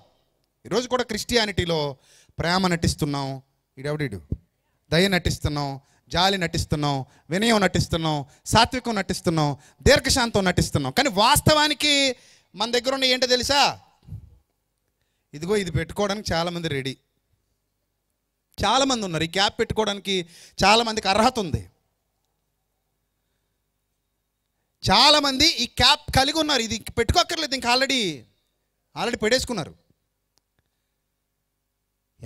ఈరోజు కూడా క్రిస్టియానిటీలో ప్రేమ నటిస్తున్నాం ఇడెవడిడు దయ నటిస్తున్నాం జాలి నటిస్తున్నాం వినయం నటిస్తున్నాం సాత్వికం నటిస్తున్నాం దీర్ఘశాంతం నటిస్తున్నాం కానీ వాస్తవానికి మన దగ్గర ఉన్న ఏంటో తెలుసా ఇదిగో ఇది పెట్టుకోవడానికి చాలామంది రెడీ చాలామంది ఉన్నారు ఈ క్యాప్ పెట్టుకోవడానికి చాలామందికి అర్హత ఉంది చాలామంది ఈ క్యాప్ కలిగి ఉన్నారు ఇది పెట్టుకోక్కర్లేదు ఇంకా ఆల్రెడీ ఆల్రెడీ పెట్టేసుకున్నారు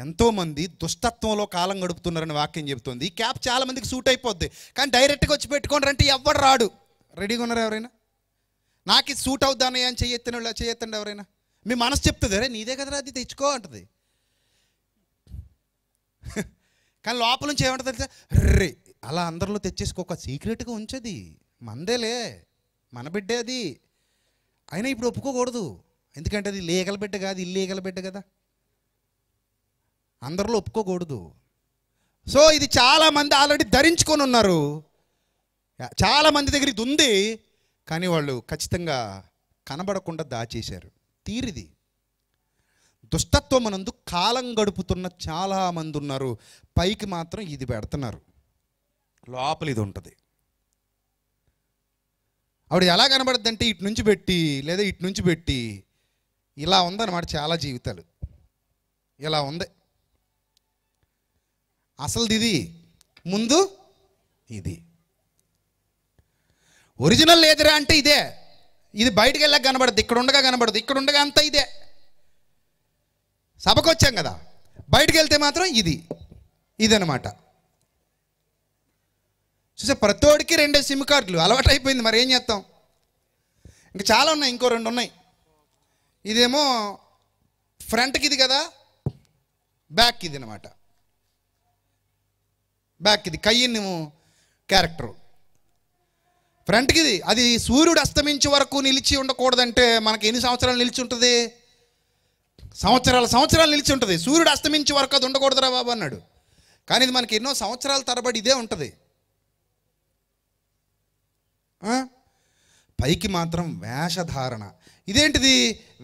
ఎంతోమంది దుష్టత్వంలో కాలం గడుపుతున్నారని వాక్యం చెబుతుంది ఈ క్యాప్ చాలామందికి సూట్ అయిపోద్ది కానీ డైరెక్ట్గా వచ్చి పెట్టుకోండి అంటే ఎవడు రాడు రెడీగా ఉన్నారు ఎవరైనా నాకు ఇది సూట్ ఏం అని చేయెత్తిన చేయెత్తండి ఎవరైనా మీ మనసు చెప్తుంది అరే నీదే కదరా అది తెచ్చుకో అంటది కానీ లోపల నుంచి ఏమంటుంది రే అలా అందరిలో తెచ్చేసుకోక సీక్రెట్గా ఉంచది మందేలే మన బిడ్డే అది అయినా ఇప్పుడు ఒప్పుకోకూడదు ఎందుకంటే అది లీగల బిడ్డ కాదు ఇల్లీగల బిడ్డ కదా అందరిలో ఒప్పుకోకూడదు సో ఇది చాలామంది ఆల్రెడీ ధరించుకొని ఉన్నారు చాలామంది దగ్గర ఇది ఉంది కానీ వాళ్ళు ఖచ్చితంగా కనబడకుండా దాచేశారు తీరిది దుష్టత్వమనందు కాలం గడుపుతున్న చాలామంది ఉన్నారు పైకి మాత్రం ఇది పెడుతున్నారు లోపలిది ఇది ఉంటుంది ఆవిడ ఎలా కనబడుద్ది అంటే ఇటు నుంచి పెట్టి లేదా ఇటు నుంచి పెట్టి ఇలా ఉందన్నమాట చాలా జీవితాలు ఇలా ఉంది అసలు ఇది ముందు ఇది ఒరిజినల్ లేదురా అంటే ఇదే ఇది బయటకు వెళ్ళాక కనబడదు ఇక్కడ ఉండగా కనబడదు ఇక్కడ ఉండగా అంతా ఇదే సభకు వచ్చాం కదా బయటకు వెళ్తే మాత్రం ఇది ఇదనమాట చూసే ప్రతోడికి రెండే సిమ్ కార్డులు అలవాటు అయిపోయింది మరి ఏం చేస్తాం ఇంకా చాలా ఉన్నాయి ఇంకో రెండు ఉన్నాయి ఇదేమో ఫ్రంట్కి ఇది కదా బ్యాక్ ఇది అనమాట బ్యాక్ ఇది కయ్యన్ క్యారెక్టరు ఫ్రంట్కి ఇది అది సూర్యుడు అస్తమించే వరకు నిలిచి ఉండకూడదంటే మనకి ఎన్ని సంవత్సరాలు నిలిచి ఉంటుంది సంవత్సరాల సంవత్సరాలు నిలిచి ఉంటుంది సూర్యుడు అస్తమించే వరకు అది ఉండకూడదురా బాబు అన్నాడు కానీ ఇది మనకి ఎన్నో సంవత్సరాల తరబడి ఇదే ఉంటుంది పైకి మాత్రం వేషధారణ ఇదేంటిది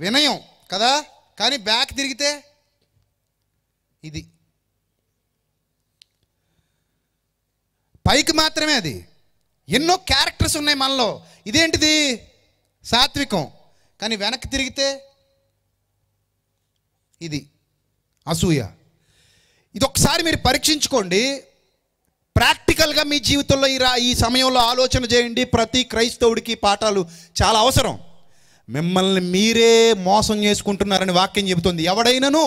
వినయం కదా కానీ బ్యాక్ తిరిగితే ఇది పైకి మాత్రమే అది ఎన్నో క్యారెక్టర్స్ ఉన్నాయి మనలో ఇదేంటిది సాత్వికం కానీ వెనక్కి తిరిగితే ఇది అసూయ ఇది ఒకసారి మీరు పరీక్షించుకోండి ప్రాక్టికల్గా మీ జీవితంలో ఈ రా ఈ సమయంలో ఆలోచన చేయండి ప్రతి క్రైస్తవుడికి పాఠాలు చాలా అవసరం మిమ్మల్ని మీరే మోసం చేసుకుంటున్నారని వాక్యం చెబుతుంది ఎవడైనాను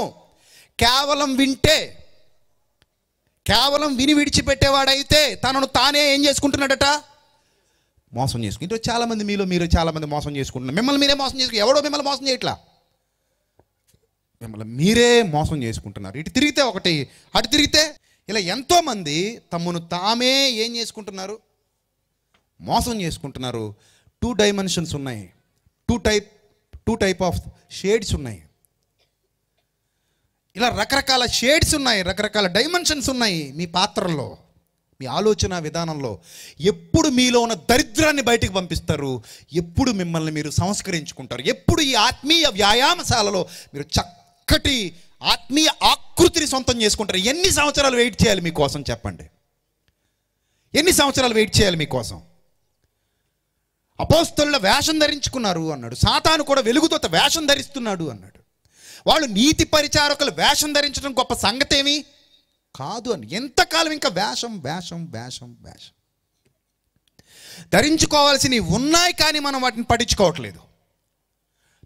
కేవలం వింటే కేవలం విని విడిచిపెట్టేవాడైతే తనను తానే ఏం చేసుకుంటున్నాడట మోసం చేసుకుని చాలామంది మీలో మీరు చాలామంది మోసం చేసుకుంటున్నారు మిమ్మల్ని మీరే మోసం చేసుకుని ఎవడో మిమ్మల్ని మోసం చేయట్లా మిమ్మల్ని మీరే మోసం చేసుకుంటున్నారు ఇటు తిరిగితే ఒకటి అటు తిరిగితే ఇలా ఎంతోమంది తమ్మును తామే ఏం చేసుకుంటున్నారు మోసం చేసుకుంటున్నారు టూ డైమెన్షన్స్ ఉన్నాయి two type two type of shades ఉన్నాయి ఇలా రకరకాల షేడ్స్ ఉన్నాయి రకరకాల డైమెన్షన్స్ ఉన్నాయి మీ పాత్రల్లో మీ ఆలోచన విధానంలో ఎప్పుడు మీలో ఉన్న దరిద్రాన్ని బయటికి పంపిస్తారు ఎప్పుడు మిమ్మల్ని మీరు సంస్కరించుకుంటారు ఎప్పుడు ఈ ఆత్మీయ వ్యాయామశాలలో మీరు చక్కటి ఆత్మీయ ఆకృతిని సొంతం చేసుకుంటారు ఎన్ని సంవత్సరాలు వెయిట్ చేయాలి మీకోసం చెప్పండి ఎన్ని సంవత్సరాలు వెయిట్ చేయాలి మీకోసం అపోస్తుల వేషం ధరించుకున్నారు అన్నాడు సాతాను కూడా వెలుగుతో వేషం ధరిస్తున్నాడు అన్నాడు వాళ్ళు నీతి పరిచారకులు వేషం ధరించడం గొప్ప సంగతి ఏమి కాదు అని ఎంతకాలం ఇంకా వేషం వేషం వేషం వేషం ధరించుకోవాల్సినవి ఉన్నాయి కానీ మనం వాటిని పట్టించుకోవట్లేదు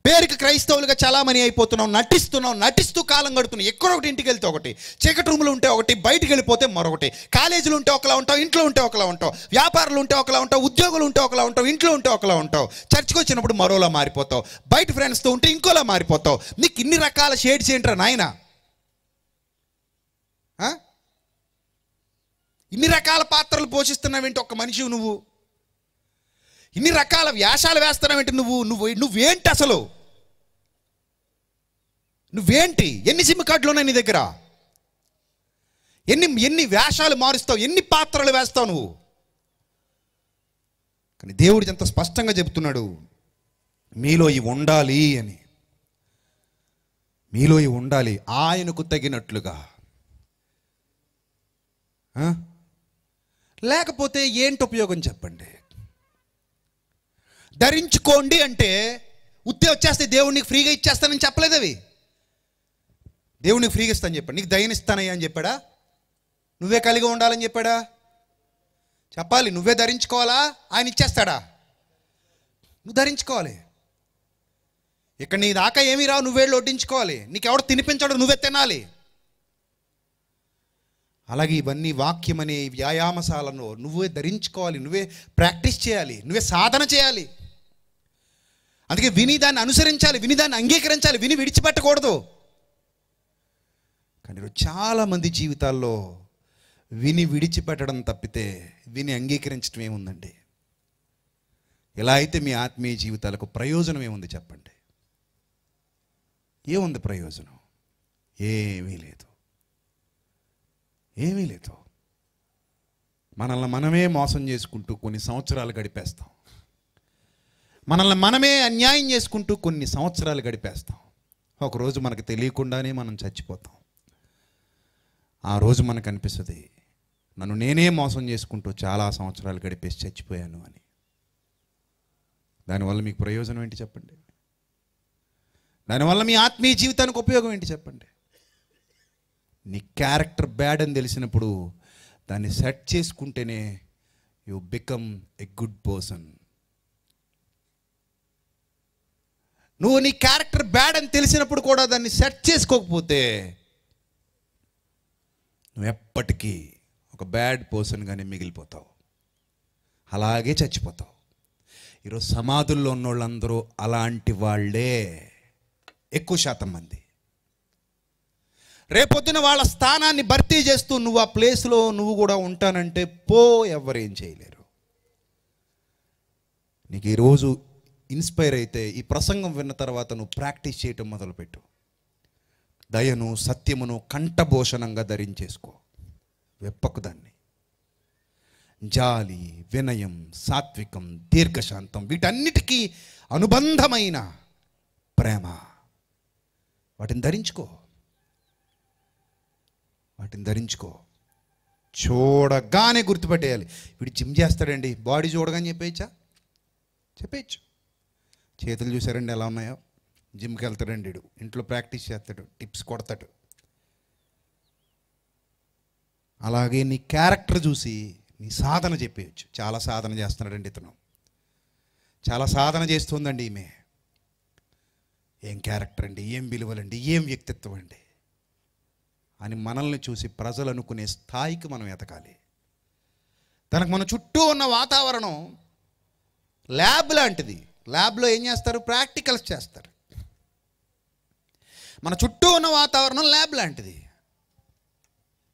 పేరుకి క్రైస్తవులుగా చలామణి అయిపోతున్నాం నటిస్తున్నాం నటిస్తూ కాలం గడుతున్నాం ఎక్కడో ఒకటి ఇంటికి వెళ్తే ఒకటి చీకటి రూములు ఉంటే ఒకటి బయటికి వెళ్ళిపోతే మరొకటి కాలేజీలు ఉంటే ఒకలా ఉంటావు ఇంట్లో ఉంటే ఒకలా ఉంటావు వ్యాపారాలు ఉంటే ఒకలా ఉంటావు ఉద్యోగులు ఉంటే ఒకలా ఉంటావు ఇంట్లో ఉంటే ఒకలా ఉంటావు చర్చికి వచ్చినప్పుడు మరోలా మారిపోతావు బయట ఫ్రెండ్స్తో ఉంటే ఇంకోలా మారిపోతావు నీకు ఇన్ని రకాల షేడ్స్ ఏంట్రా నాయన ఇన్ని రకాల పాత్రలు పోషిస్తున్నావేంటి ఒక మనిషి నువ్వు ఇన్ని రకాల వ్యాసాలు వేస్తున్నావేంటి నువ్వు నువ్వు నువ్వేంటి అసలు నువ్వేంటి ఎన్ని సిమ్ కార్డులు ఉన్నాయి నీ దగ్గర ఎన్ని ఎన్ని వేషాలు మారుస్తావు ఎన్ని పాత్రలు వేస్తావు నువ్వు కానీ దేవుడు ఎంత స్పష్టంగా చెబుతున్నాడు మీలో ఇవి ఉండాలి అని మీలో ఇవి ఉండాలి ఆయనకు తగినట్లుగా లేకపోతే ఏంటి ఉపయోగం చెప్పండి ధరించుకోండి అంటే ఉత్తే వచ్చేస్తే దేవుడిని ఫ్రీగా ఇచ్చేస్తానని చెప్పలేదు అవి దేవుడు నీకు ఫ్రీగా ఇస్తాను చెప్పాడు నీకు దయని ఇస్తానయ్యా అని చెప్పాడా నువ్వే కలిగి ఉండాలని చెప్పాడా చెప్పాలి నువ్వే ధరించుకోవాలా ఆయన ఇచ్చేస్తాడా నువ్వు ధరించుకోవాలి ఇక్కడ నీ దాకా ఏమీ రావు నువ్వేళ్ళు నీకు నీకెవడు తినిపించాడు నువ్వే తినాలి అలాగే ఇవన్నీ వాక్యం అనే వ్యాయామశాలను నువ్వే ధరించుకోవాలి నువ్వే ప్రాక్టీస్ చేయాలి నువ్వే సాధన చేయాలి అందుకే విని దాన్ని అనుసరించాలి విని దాన్ని అంగీకరించాలి విని విడిచిపెట్టకూడదు కానీ చాలామంది జీవితాల్లో విని విడిచిపెట్టడం తప్పితే విని అంగీకరించడం ఏముందండి ఇలా అయితే మీ ఆత్మీయ జీవితాలకు ప్రయోజనం ఏముంది చెప్పండి ఏముంది ప్రయోజనం ఏమీ లేదు ఏమీ లేదు మనల్ని మనమే మోసం చేసుకుంటూ కొన్ని సంవత్సరాలు గడిపేస్తాం మనల్ని మనమే అన్యాయం చేసుకుంటూ కొన్ని సంవత్సరాలు గడిపేస్తాం ఒకరోజు మనకు తెలియకుండానే మనం చచ్చిపోతాం ఆ రోజు మనకు అనిపిస్తుంది నన్ను నేనే మోసం చేసుకుంటూ చాలా సంవత్సరాలు గడిపేసి చచ్చిపోయాను అని దానివల్ల మీకు ప్రయోజనం ఏంటి చెప్పండి దానివల్ల మీ ఆత్మీయ జీవితానికి ఉపయోగం ఏంటి చెప్పండి నీ క్యారెక్టర్ బ్యాడ్ అని తెలిసినప్పుడు దాన్ని సెట్ చేసుకుంటేనే you become a good person నువ్వు నీ క్యారెక్టర్ బ్యాడ్ అని తెలిసినప్పుడు కూడా దాన్ని సెట్ చేసుకోకపోతే నువ్వు ఎప్పటికీ ఒక బ్యాడ్ పర్సన్గానే మిగిలిపోతావు అలాగే చచ్చిపోతావు ఈరోజు సమాధుల్లో ఉన్న వాళ్ళందరూ అలాంటి వాళ్ళే ఎక్కువ శాతం మంది రేపొద్దున వాళ్ళ స్థానాన్ని భర్తీ చేస్తూ నువ్వు ఆ ప్లేస్లో నువ్వు కూడా ఉంటానంటే పో ఎవరేం చేయలేరు నీకు ఈరోజు ఇన్స్పైర్ అయితే ఈ ప్రసంగం విన్న తర్వాత నువ్వు ప్రాక్టీస్ చేయటం మొదలుపెట్టు దయను సత్యమును కంఠభూషణంగా ధరించేసుకో వెప్పకు దాన్ని జాలి వినయం సాత్వికం దీర్ఘశాంతం వీటన్నిటికీ అనుబంధమైన ప్రేమ వాటిని ధరించుకో వాటిని ధరించుకో చూడగానే గుర్తుపెట్టేయాలి వీడు జిమ్ చేస్తాడండి బాడీ చూడగానే చెప్పేయచ్చా చెప్పేయచ్చు చేతులు చూసారండి ఎలా ఉన్నాయో జిమ్కి వెళ్తాడండి ఇంట్లో ప్రాక్టీస్ చేస్తాడు టిప్స్ కొడతాడు అలాగే నీ క్యారెక్టర్ చూసి నీ సాధన చెప్పేయచ్చు చాలా సాధన చేస్తున్నాడండి ఇతను చాలా సాధన చేస్తుందండి ఈమె ఏం క్యారెక్టర్ అండి ఏం విలువలండి ఏం వ్యక్తిత్వం అండి అని మనల్ని చూసి ప్రజలు అనుకునే స్థాయికి మనం ఎతకాలి తనకు మన చుట్టూ ఉన్న వాతావరణం ల్యాబ్ లాంటిది ల్యాబ్లో ఏం చేస్తారు ప్రాక్టికల్స్ చేస్తారు మన చుట్టూ ఉన్న వాతావరణం ల్యాబ్ లాంటిది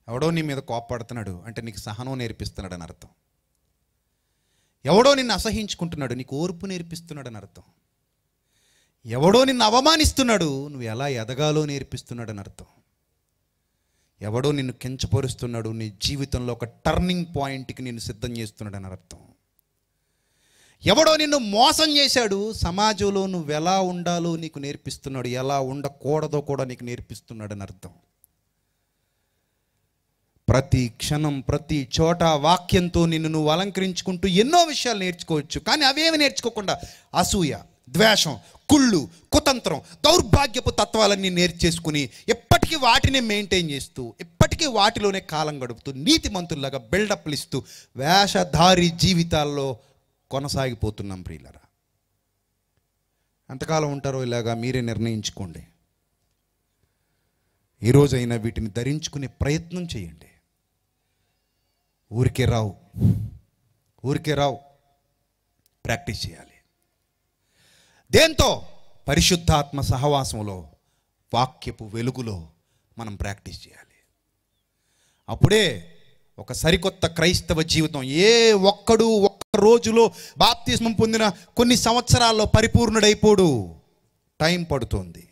ఎవడో నీ మీద కోప్పడుతున్నాడు అంటే నీకు సహనం నేర్పిస్తున్నాడు అని అర్థం ఎవడో నిన్ను అసహించుకుంటున్నాడు నీకు ఓర్పు నేర్పిస్తున్నాడు అని అర్థం ఎవడో నిన్ను అవమానిస్తున్నాడు నువ్వు ఎలా ఎదగాలో నేర్పిస్తున్నాడు అని అర్థం ఎవడో నిన్ను కించపరుస్తున్నాడు నీ జీవితంలో ఒక టర్నింగ్ పాయింట్కి నిన్ను సిద్ధం చేస్తున్నాడు అని అర్థం ఎవడో నిన్ను మోసం చేశాడు సమాజంలో నువ్వు ఎలా ఉండాలో నీకు నేర్పిస్తున్నాడు ఎలా ఉండకూడదో కూడా నీకు నేర్పిస్తున్నాడు అని అర్థం ప్రతి క్షణం ప్రతి చోట వాక్యంతో నిన్ను నువ్వు అలంకరించుకుంటూ ఎన్నో విషయాలు నేర్చుకోవచ్చు కానీ అవేమి నేర్చుకోకుండా అసూయ ద్వేషం కుళ్ళు కుతంత్రం దౌర్భాగ్యపు తత్వాలన్నీ నేర్చేసుకుని ఎప్పటికీ వాటిని మెయింటైన్ చేస్తూ ఎప్పటికీ వాటిలోనే కాలం గడుపుతూ నీతి మంతుల్లాగా బిల్డప్లు ఇస్తూ వేషధారి జీవితాల్లో కొనసాగిపోతున్నాం ప్రియులరా ఎంతకాలం ఉంటారో ఇలాగా మీరే నిర్ణయించుకోండి ఈరోజైనా వీటిని ధరించుకునే ప్రయత్నం చేయండి ఊరికే రావు ఊరికే రావు ప్రాక్టీస్ చేయాలి దేంతో పరిశుద్ధాత్మ సహవాసంలో వాక్యపు వెలుగులో మనం ప్రాక్టీస్ చేయాలి అప్పుడే ఒక సరికొత్త క్రైస్తవ జీవితం ఏ ఒక్కడు ఒక్క రోజులో బాప్తిజం పొందిన కొన్ని సంవత్సరాల్లో పరిపూర్ణుడైపోడు టైం పడుతుంది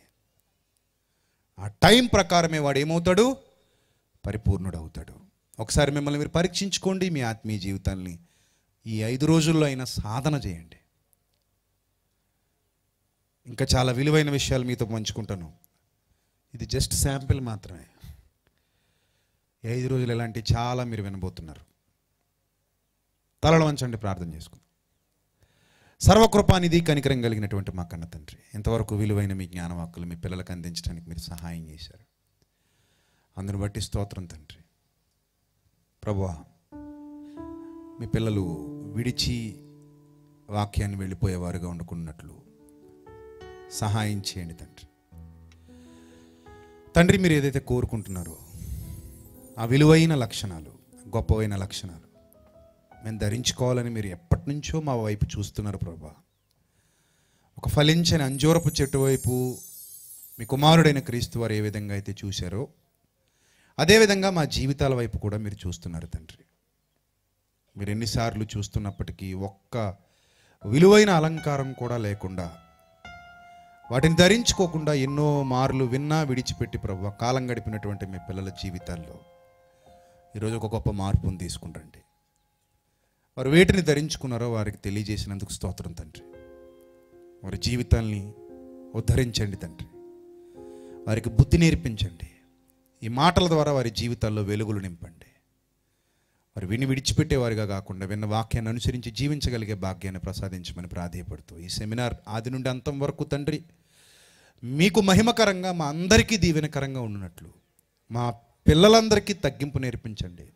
ఆ టైం ప్రకారమే వాడు ఏమవుతాడు పరిపూర్ణుడవుతాడు ఒకసారి మిమ్మల్ని మీరు పరీక్షించుకోండి మీ ఆత్మీయ జీవితాన్ని ఈ ఐదు రోజుల్లో అయినా సాధన చేయండి ఇంకా చాలా విలువైన విషయాలు మీతో పంచుకుంటాను ఇది జస్ట్ శాంపిల్ మాత్రమే ఐదు రోజులు ఇలాంటివి చాలా మీరు వినబోతున్నారు తలలు వంచండి ప్రార్థన చేసుకుందాం సర్వకృపానిధి కనికరం కలిగినటువంటి మా కన్న తండ్రి ఇంతవరకు విలువైన మీ జ్ఞానవాక్కులు మీ పిల్లలకు అందించడానికి మీరు సహాయం చేశారు అందును బట్టి స్తోత్రం తండ్రి ప్రభువా మీ పిల్లలు విడిచి వాక్యాన్ని వెళ్ళిపోయేవారుగా వండుకున్నట్లు సహాయం చేయండి తండ్రి తండ్రి మీరు ఏదైతే కోరుకుంటున్నారో ఆ విలువైన లక్షణాలు గొప్పవైన లక్షణాలు మేము ధరించుకోవాలని మీరు ఎప్పటి నుంచో మా వైపు చూస్తున్నారు ప్రభా ఒక ఫలించని అంజూరపు చెట్టు వైపు మీ కుమారుడైన క్రీస్తు వారు ఏ విధంగా అయితే చూశారో అదేవిధంగా మా జీవితాల వైపు కూడా మీరు చూస్తున్నారు తండ్రి మీరు ఎన్నిసార్లు చూస్తున్నప్పటికీ ఒక్క విలువైన అలంకారం కూడా లేకుండా వాటిని ధరించుకోకుండా ఎన్నో మార్లు విన్నా విడిచిపెట్టి ప్రభు కాలం గడిపినటువంటి మీ పిల్లల జీవితాల్లో ఈరోజు ఒక గొప్ప మార్పును తీసుకుంటండి వారు వేటిని ధరించుకున్నారో వారికి తెలియజేసినందుకు స్తోత్రం తండ్రి వారి జీవితాల్ని ఉద్ధరించండి తండ్రి వారికి బుద్ధి నేర్పించండి ఈ మాటల ద్వారా వారి జీవితాల్లో వెలుగులు నింపండి వారు విని విడిచిపెట్టేవారుగా కాకుండా విన్న వాక్యాన్ని అనుసరించి జీవించగలిగే భాగ్యాన్ని ప్రసాదించమని ప్రాధేయపడుతూ ఈ సెమినార్ ఆది నుండి అంతం వరకు తండ్రి మీకు మహిమకరంగా మా అందరికీ దీవెనకరంగా ఉన్నట్లు మా పిల్లలందరికీ తగ్గింపు నేర్పించండి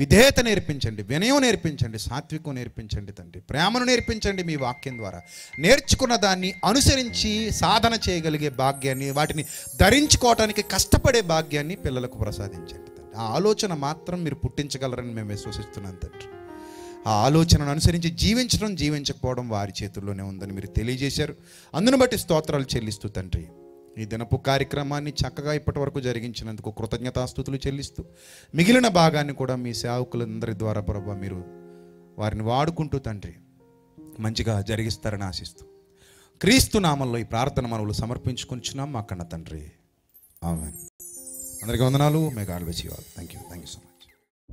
విధేయత నేర్పించండి వినయం నేర్పించండి సాత్వికం నేర్పించండి తండ్రి ప్రేమను నేర్పించండి మీ వాక్యం ద్వారా నేర్చుకున్న దాన్ని అనుసరించి సాధన చేయగలిగే భాగ్యాన్ని వాటిని ధరించుకోవటానికి కష్టపడే భాగ్యాన్ని పిల్లలకు ప్రసాదించండి తండ్రి ఆ ఆలోచన మాత్రం మీరు పుట్టించగలరని మేము విశ్వసిస్తున్నాం తండ్రి ఆ ఆలోచనను అనుసరించి జీవించడం జీవించకపోవడం వారి చేతుల్లోనే ఉందని మీరు తెలియజేశారు అందును బట్టి స్తోత్రాలు చెల్లిస్తూ తండ్రి ఈ దినపు కార్యక్రమాన్ని చక్కగా ఇప్పటి వరకు జరిగించినందుకు కృతజ్ఞతాస్థుతులు చెల్లిస్తూ మిగిలిన భాగాన్ని కూడా మీ సేవకులందరి ద్వారా ప్రభా మీరు వారిని వాడుకుంటూ తండ్రి మంచిగా జరిగిస్తారని ఆశిస్తూ క్రీస్తు నామంలో ఈ ప్రార్థన మనవులు సమర్పించుకొనిచున్నాం మా కన్న తండ్రి అందరికీ వందనాలు may God which thank you thank you so much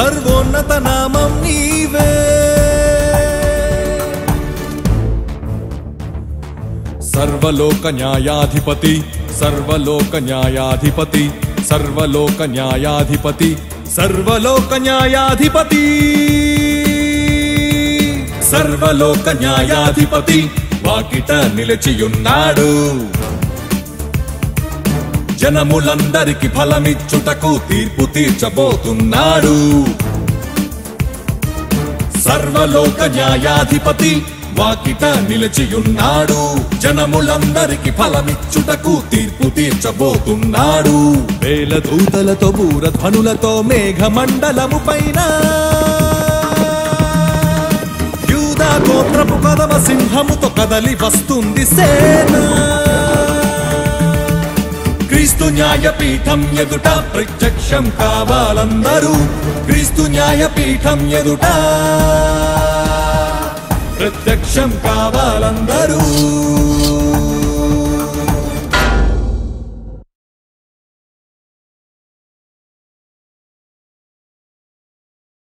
సర్వోన్నత నామం నీవే సర్వలోక న్యాయాధిపతి సర్వలోక న్యాయాధిపతి సర్వలోక న్యాయాధిపతి సర్వలోక న్యాయాధిపతి సర్వలోక న్యాయాధిపతి వాకిట నిలిచియున్నాడు జనములందరికి ఫలమిచ్చుటకు తీర్పు తీర్చబోతున్నాడు సర్వలోక న్యాయాధిపతి వాకిట నిలచియున్నాడు జనములందరికి ఫలమిచ్చుటకు తీర్పు తీర్చబోతున్నాడు వేల దూతలతో మేఘ మండలము పైన యూదా గోత్రపు కదవ సింహముతో కదలి వస్తుంది సేనా క్రీస్తు న్యాయపీఠం ఎదుట ప్రత్యక్షం కావాలందరూ క్రీస్తు న్యాయపీఠం ఎదుట ప్రత్యక్షం కావాలందరూ